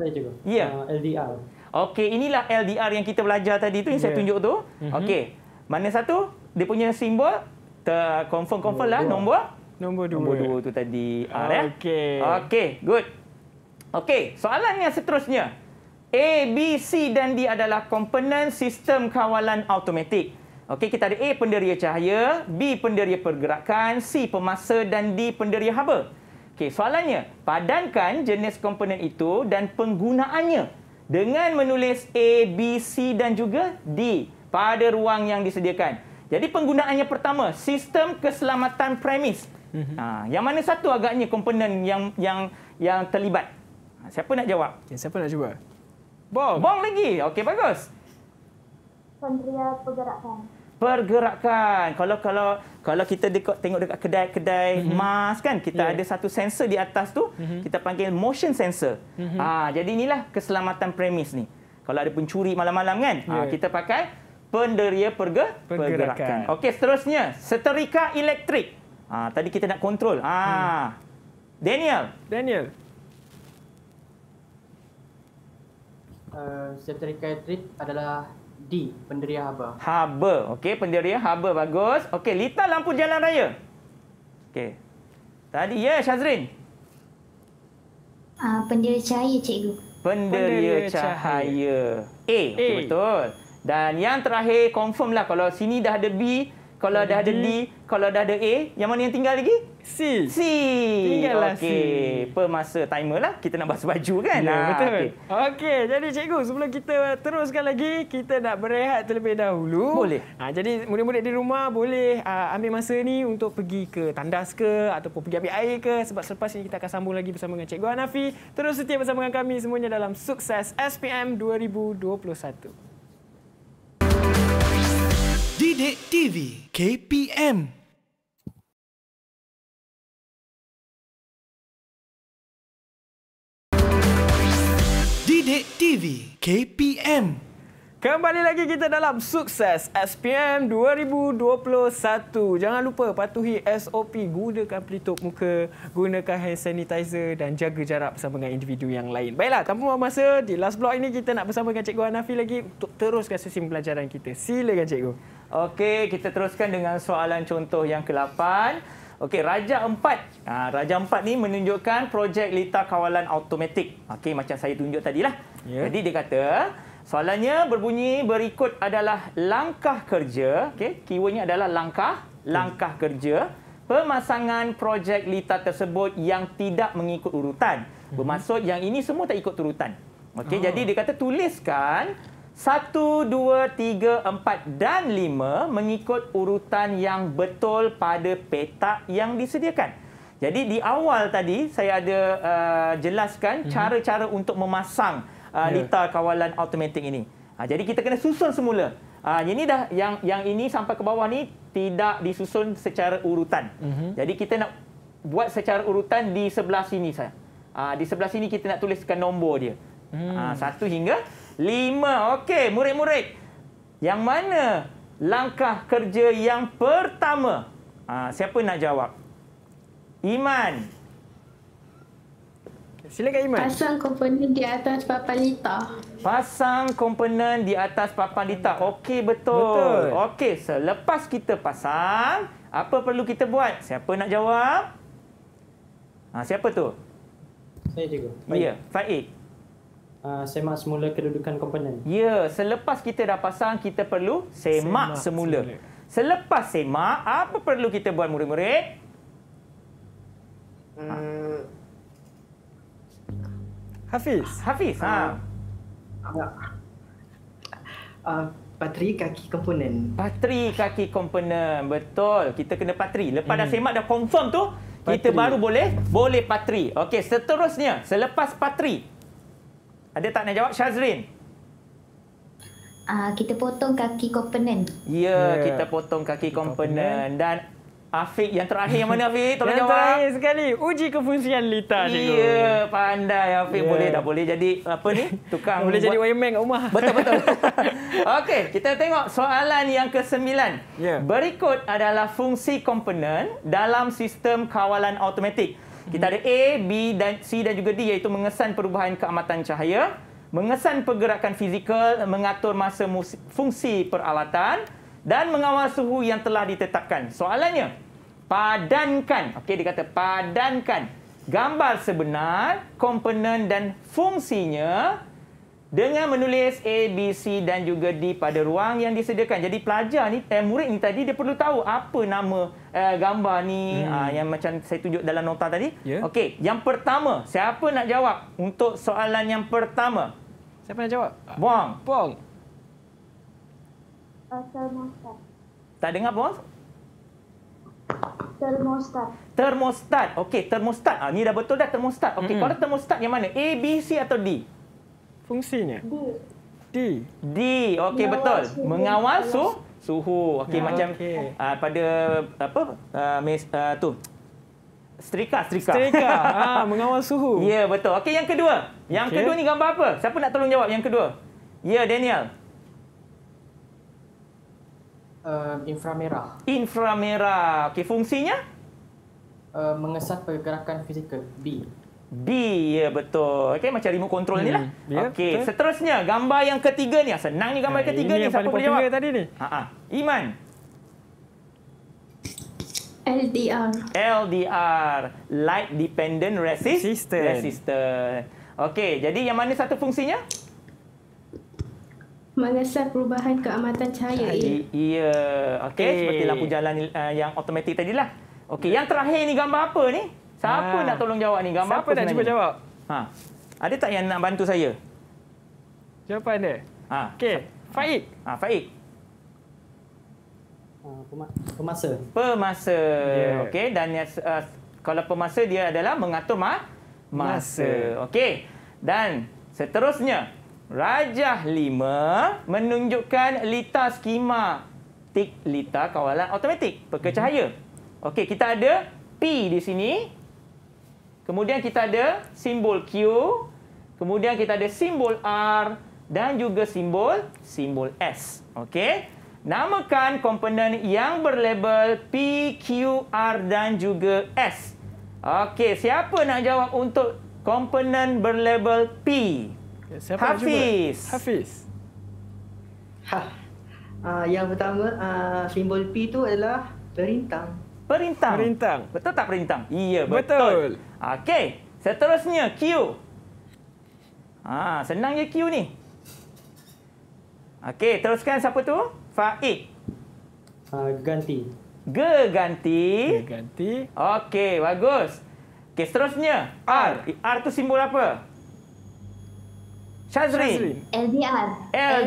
Saya juga. Ya. Uh, LDR. Okey, inilah LDR yang kita belajar tadi tu yang yeah. saya tunjuk tu. Mm -hmm. Okey, mana satu? Dia punya simbol. Confirm-confirm lah, nombor? Nombor dua. Nombor dua tu tadi, R ya. Okey. Okey, good. Okey, soalan yang seterusnya. A, B, C dan D adalah komponen sistem kawalan automatik. Okey, kita ada A, penderia cahaya, B, penderia pergerakan, C, pemasa dan D, penderia haba. Okey, soalannya, padankan jenis komponen itu dan penggunaannya dengan menulis A, B, C dan juga D pada ruang yang disediakan. Jadi penggunaannya pertama, sistem keselamatan premis. Mm-hmm. Ha, yang mana satu agaknya komponen yang yang yang terlibat? Ha, siapa nak jawab? Okay, ya, siapa nak cuba? Bong. Bong lagi. Okey bagus. Pemberian pergerakan. Pergerakan. Kalau kalau kalau kita dekat tengok dekat kedai-kedai mm -hmm. mask kan, kita yeah. ada satu sensor di atas tu, mm -hmm. kita panggil motion sensor. Mm -hmm. Ah jadi inilah keselamatan premis ni. Kalau ada pencuri malam-malam kan, yeah. ah, kita pakai penderia perge pergerakan. pergerakan. Okey, seterusnya, seterika elektrik. Ah tadi kita nak kontrol. Ah. Mm. Daniel. Daniel. Eh, psychiatrist adalah D, penderia haba. Haba, okey, penderia haba bagus. Okey, lita lampu jalan raya. Okey. Tadi ya, Syazrin. uh, penderia cahaya, cikgu. Penderia, cahaya. cahaya. Eh, A, A. Okay, betul. Dan yang terakhir confirmlah kalau sini dah ada B kalau dah ada D, kalau dah ada A, yang mana yang tinggal lagi? C. C. Tinggallah okay. C. Pemasa timer lah. Kita nak basuh baju kan? Ya, ha, betul. Okey, okay, jadi cikgu sebelum kita teruskan lagi, kita nak berehat terlebih dahulu. Boleh. Ha, jadi murid-murid di rumah boleh uh, ambil masa ni untuk pergi ke tandas ke ataupun pergi ambil air ke. Sebab selepas ini kita akan sambung lagi bersama dengan cikgu Hanafi. Terus setia bersama dengan kami semuanya dalam Sukses SPM 2021. Didik TV KPM Didik TV KPM Kembali lagi kita dalam sukses SPM 2021. Jangan lupa patuhi SOP, gunakan pelitup muka, gunakan hand sanitizer dan jaga jarak bersama dengan individu yang lain. Baiklah, tanpa buang masa, di last block ini kita nak bersama dengan Cikgu Hanafi lagi untuk teruskan sesi pembelajaran kita. Silakan Cikgu. Okey, kita teruskan dengan soalan contoh yang ke-8. Okey, Raja 4. Ha, Raja 4 ni menunjukkan projek Lita Kawalan Automatik. Okey, macam saya tunjuk tadilah. Yeah. Jadi, dia kata... Soalannya berbunyi berikut adalah langkah kerja, okey, keywordnya adalah langkah, langkah kerja pemasangan projek lita tersebut yang tidak mengikut urutan. Mhm. Bermaksud yang ini semua tak ikut urutan. Okey, oh. jadi dia kata tuliskan satu, dua, tiga, empat dan lima mengikut urutan yang betul pada petak yang disediakan. Jadi di awal tadi saya ada uh, jelaskan mhm. cara-cara hmm. untuk memasang uh, yeah. lita kawalan automatik ini. Ha, jadi kita kena susun semula. ha, ini dah yang yang ini sampai ke bawah ni tidak disusun secara urutan. Mm-hmm. Jadi kita nak buat secara urutan di sebelah sini saya. Ha, di sebelah sini kita nak tuliskan nombor dia. Hmm. Ha, satu hingga Lima. Okey, murid-murid. Yang mana langkah kerja yang pertama? Ha, siapa nak jawab? Iman. Silakan Iman. Pasang komponen di atas papan litar. Pasang komponen di atas papan litar. Okey, betul. betul. Okey, selepas kita pasang, apa perlu kita buat? Siapa nak jawab? Ha, siapa tu? Saya cikgu. Ya, Faik. Ah, semak semula kedudukan komponen? Ya, selepas kita dah pasang, kita perlu semak, semak semula. semula. Selepas semak, apa perlu kita buat murid-murid? Hmm. Ah. Hafiz. Hafiz. Ha. Uh, bateri kaki komponen. Bateri kaki komponen. Betul. Kita kena bateri. Lepas hmm. dah semak dah confirm tu, kita baru boleh boleh bateri. Okey, seterusnya selepas bateri, ada ah, tak nak jawab Shazrin? Uh, kita potong kaki komponen. Ya, yeah, kita potong kaki komponen dan Afiq yang terakhir yang mana Afiq? Tolong yang jawab. Yang terakhir sekali. Uji kefungsian lita cikgu. Ya, yeah, pandai Afiq. Yeah. Boleh dah boleh jadi apa ni? Tukang. boleh jadi wireman kat rumah. Betul, betul. Okey, kita tengok soalan yang ke-9. Yeah. Berikut adalah fungsi komponen dalam sistem kawalan automatik. Kita ada A, B dan C dan juga D iaitu mengesan perubahan keamatan cahaya, mengesan pergerakan fizikal, mengatur masa fungsi peralatan dan mengawal suhu yang telah ditetapkan. Soalannya, padankan, okey dia kata padankan gambar sebenar, komponen dan fungsinya dengan menulis A, B, C dan juga D pada ruang yang disediakan. Jadi pelajar ni, eh, murid ni tadi dia perlu tahu apa nama eh, gambar ni hmm. aa, ah, yang macam saya tunjuk dalam nota tadi. Yeah. Okey, yang pertama, siapa nak jawab untuk soalan yang pertama? Siapa nak jawab? Bong. Bong. Eh, termostat. Tak dengar, Bong? Termostat. Termostat. Okey, termostat. Ah, ni dah betul dah termostat. Okey, mm -hmm. kalau termostat yang mana? A, B, C atau D? fungsinya? D. D. Okey betul. Suhu. Mengawal su suhu. Okey ya, macam okay. uh, ah, pada apa? Uh, mes, uh, tu. Strika, strika. Strika. ah, mengawal suhu. Ya, yeah, betul. Okey, yang kedua. Yang okay. kedua ni gambar apa? Siapa nak tolong jawab yang kedua? Ya, yeah, Daniel. Um, inframerah. Inframerah. Okey, fungsinya? Uh, mengesat pergerakan fizikal. B. B ya betul. Okay, macam remote control hmm. ni lah. Yeah, Okey, seterusnya gambar yang ketiga ni. Ah, senang ni gambar yang ketiga ni. Siapa boleh jawab? Tadi ni. Ha -ha. Iman. LDR. LDR. Light dependent resistor. Resistor. Okay, jadi yang mana satu fungsinya? Mengesan perubahan keamatan cahaya. Ya. Iya. Ya. Okey, hey. seperti lampu jalan uh, yang automatik tadi lah. Okay, yeah. yang terakhir ni gambar apa ni? Siapa ha. nak tolong jawab ni? Gambar siapa apa nak cuba jawab? Ha. Ada tak yang nak bantu saya? Jawapan dia? Ha. Okey. Faik. Ha, Faik. Ah, pemasa. Pemasa. Yeah. Okey. Dan uh, kalau pemasa dia adalah mengatur ma masa. Okey. Dan seterusnya. Rajah lima menunjukkan lita skema. Tik lita kawalan automatik. cahaya. Mhm. Okey. Kita ada P di sini. Kemudian kita ada simbol Q. Kemudian kita ada simbol R dan juga simbol simbol S. Okey. Namakan komponen yang berlabel P, Q, R dan juga S. Okey, siapa nak jawab untuk komponen berlabel P? Ya, siapa Hafiz. Hafiz. Ha. Uh, yang pertama, uh, simbol P itu adalah berintang. Perintang. Perintang. Betul tak perintang? Iya, betul. betul. Okey, seterusnya Q. Ha, senang je Q ni. Okey, teruskan siapa tu? Faik. Ha, ganti. Ge ganti. Ge ganti. Okey, bagus. Okey, seterusnya R. R tu simbol apa? Shazri. LDR. LDR.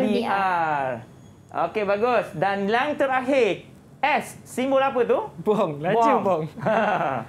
LDR. Okey, bagus. Dan yang terakhir, S simbol apa tu? Bong, Laju bong. bohong.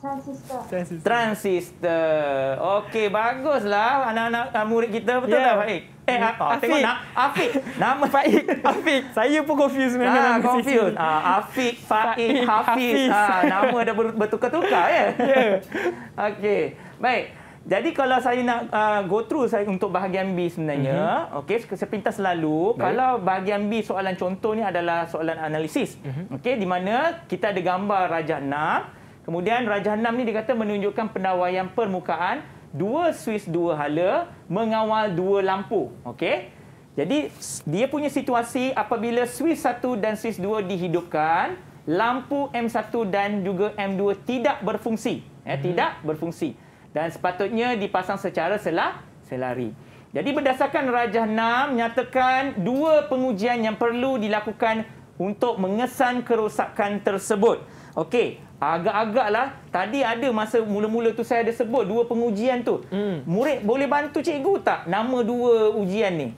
Transistor. Transistor. Okey, baguslah anak-anak murid kita. Betul yeah. tak, Faik? Eh, hmm. ah, ah tengok nak. Afik. Nama Faik. Afik. Saya pun confused dengan ah, nama confused. Ah, Afiq, Faik Hafiz. Hafiz. Ah, nama dah bertukar-tukar, ya? Ya. Yeah. Okey. Baik. Jadi kalau saya nak uh, go through saya untuk bahagian B sebenarnya, mm-hmm. okey sepintas lalu Baik. kalau bahagian B soalan contoh ni adalah soalan analisis. Mm-hmm. Okey di mana kita ada gambar Rajah 6, kemudian Rajah 6 ni dikatakan menunjukkan pendawaian permukaan dua suis dua hala mengawal dua lampu. Okey. Jadi dia punya situasi apabila suis 1 dan suis 2 dihidupkan, lampu M1 dan juga M2 tidak berfungsi. Eh mm-hmm. tidak berfungsi dan sepatutnya dipasang secara selah selari. Jadi berdasarkan Rajah 6 menyatakan dua pengujian yang perlu dilakukan untuk mengesan kerosakan tersebut. Okey, agak-agaklah tadi ada masa mula-mula tu saya ada sebut dua pengujian tu. Hmm. Murid boleh bantu cikgu tak nama dua ujian ni?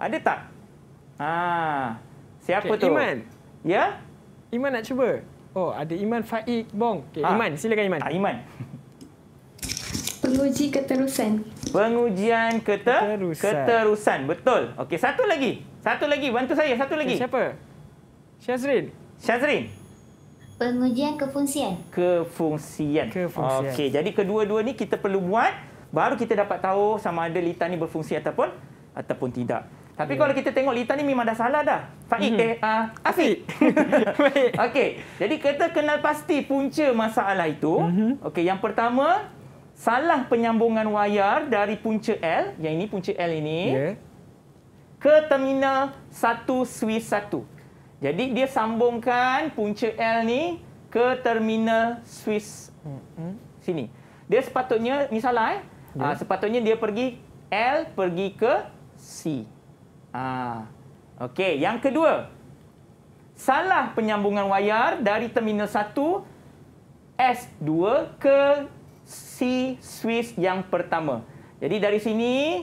Ada tak? Ha. Siapa okay, tu? Iman. Ya? Iman nak cuba. Oh, ada Iman Faik Bong. Okey, ha. Iman, silakan Iman. Ah, ha, Iman. Penguji keterusan. Pengujian keter keterusan. keterusan. Betul. Okey, satu lagi. Satu lagi. Bantu saya. Satu lagi. Eh, siapa? Syazrin. Syazrin. Pengujian kefungsian. Kefungsian. kefungsian. Okey, jadi kedua-dua ni kita perlu buat baru kita dapat tahu sama ada lita ni berfungsi ataupun ataupun tidak. Tapi yeah. kalau kita tengok lita ni memang dah salah dah. Faik mm -hmm. eh uh, Afiq. Okey. Jadi kita kenal pasti punca masalah itu. Mm -hmm. Okey, yang pertama salah penyambungan wayar dari punca L, yang ini punca L ini, yeah. ke terminal 1 Swiss 1. Jadi dia sambungkan punca L ni ke terminal Swiss mm-hmm. sini. Dia sepatutnya, ni salah eh, yeah. Ya. ha, sepatutnya dia pergi L pergi ke C. Ha. Okey, yang kedua. Salah penyambungan wayar dari terminal 1 S2 ke C Swiss yang pertama. Jadi dari sini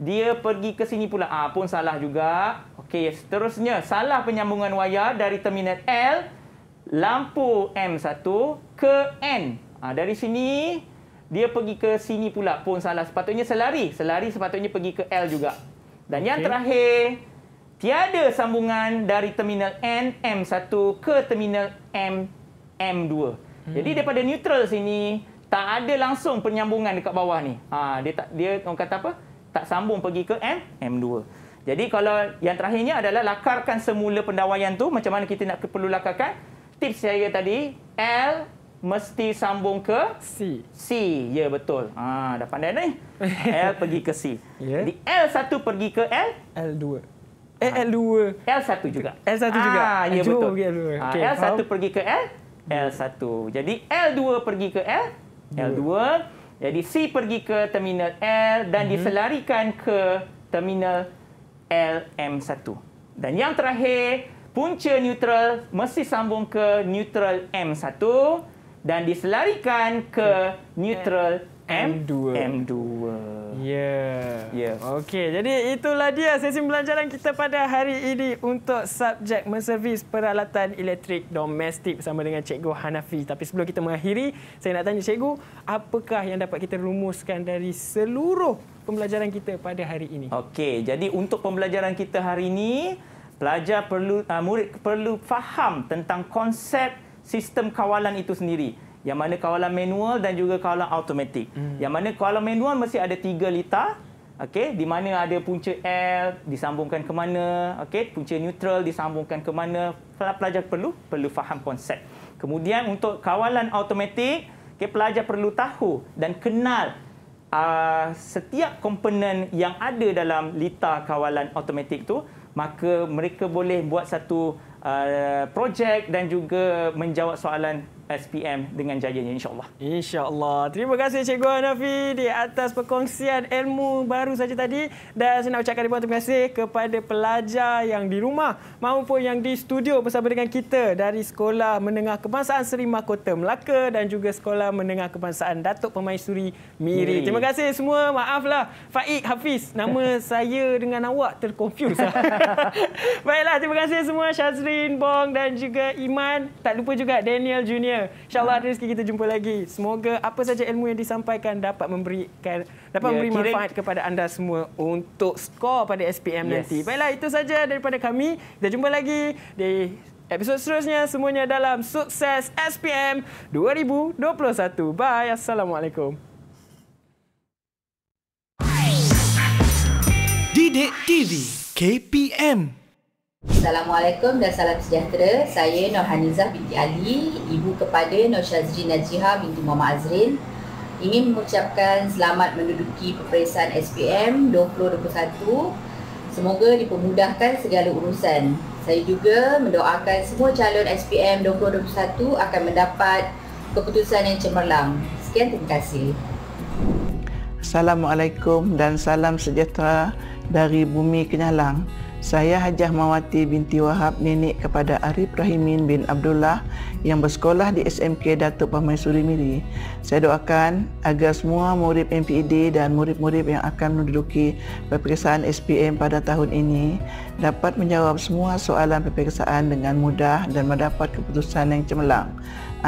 dia pergi ke sini pula. Ah pun salah juga. Okey, seterusnya salah penyambungan wayar dari terminal L lampu M1 ke N. Ah dari sini dia pergi ke sini pula pun salah. Sepatutnya selari, selari sepatutnya pergi ke L juga. Dan yang terakhir tiada sambungan dari terminal N M1 ke terminal M M2. Hmm. Jadi daripada neutral sini tak ada langsung penyambungan dekat bawah ni. Ha, dia tak dia orang kata apa? Tak sambung pergi ke M M2. Jadi kalau yang terakhirnya adalah lakarkan semula pendawaian tu macam mana kita nak perlu lakarkan? Tips saya tadi L mesti sambung ke C. C. Ya betul. Ha dah pandai ni. L pergi ke C. Yeah. Jadi L1 pergi ke L L2. Ha. Eh L2. L1 juga. L1 juga. Ah, ya betul. L1. Okay, L1 faham? pergi ke L L1. Jadi L2 pergi ke L Hmm. L2. Hmm. Jadi C pergi ke terminal L dan mm-hmm. diselarikan ke terminal LM1. Dan yang terakhir, punca neutral mesti sambung ke neutral M1 dan diselarikan ke neutral M2. M2. Ya. Yeah. Yes. Okey, jadi itulah dia sesi pembelajaran kita pada hari ini untuk subjek menservis peralatan elektrik domestik bersama dengan Cikgu Hanafi. Tapi sebelum kita mengakhiri, saya nak tanya Cikgu, apakah yang dapat kita rumuskan dari seluruh pembelajaran kita pada hari ini? Okey, jadi untuk pembelajaran kita hari ini, pelajar perlu uh, murid perlu faham tentang konsep sistem kawalan itu sendiri yang mana kawalan manual dan juga kawalan automatik. Hmm. Yang mana kawalan manual mesti ada tiga litar, okay? di mana ada punca L disambungkan ke mana, okay? punca neutral disambungkan ke mana. Pelajar perlu perlu faham konsep. Kemudian untuk kawalan automatik, okey, pelajar perlu tahu dan kenal uh, setiap komponen yang ada dalam litar kawalan automatik tu, maka mereka boleh buat satu Uh, projek dan juga menjawab soalan SPM dengan jayanya insyaAllah. InsyaAllah. Terima kasih Cikgu Hanafi di atas perkongsian ilmu baru saja tadi. Dan saya nak ucapkan ribuan terima kasih kepada pelajar yang di rumah maupun yang di studio bersama dengan kita dari Sekolah Menengah Kebangsaan Seri Mahkota Melaka dan juga Sekolah Menengah Kebangsaan Datuk Pemaisuri Miri. Miri. Terima kasih semua. Maaflah Faik Hafiz. Nama saya dengan awak terconfuse. Baiklah, terima kasih semua Syazrin, Bong dan juga Iman. Tak lupa juga Daniel Junior seterusnya. InsyaAllah ada rezeki kita jumpa lagi. Semoga apa saja ilmu yang disampaikan dapat memberikan dapat yeah, memberi kira- manfaat kepada anda semua untuk skor pada SPM yes. nanti. Baiklah itu saja daripada kami. Kita jumpa lagi di episod seterusnya semuanya dalam sukses SPM 2021. Bye. Assalamualaikum. Didik TV KPM Assalamualaikum dan salam sejahtera. Saya Nur Hanizah binti Ali, ibu kepada Nur Syazrin Najiha binti Mama Azrin. Ingin mengucapkan selamat menduduki peperiksaan SPM 2021. Semoga dipermudahkan segala urusan. Saya juga mendoakan semua calon SPM 2021 akan mendapat keputusan yang cemerlang. Sekian terima kasih. Assalamualaikum dan salam sejahtera dari bumi Kenyalang. Saya Hajah Mawati binti Wahab, nenek kepada Arif Rahimin bin Abdullah yang bersekolah di SMK Datuk Pemaisuri Miri. Saya doakan agar semua murid MPED dan murid-murid yang akan menduduki peperiksaan SPM pada tahun ini dapat menjawab semua soalan peperiksaan dengan mudah dan mendapat keputusan yang cemerlang.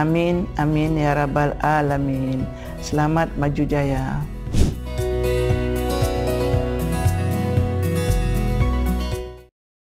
Amin, amin ya rabbal alamin. Selamat maju jaya.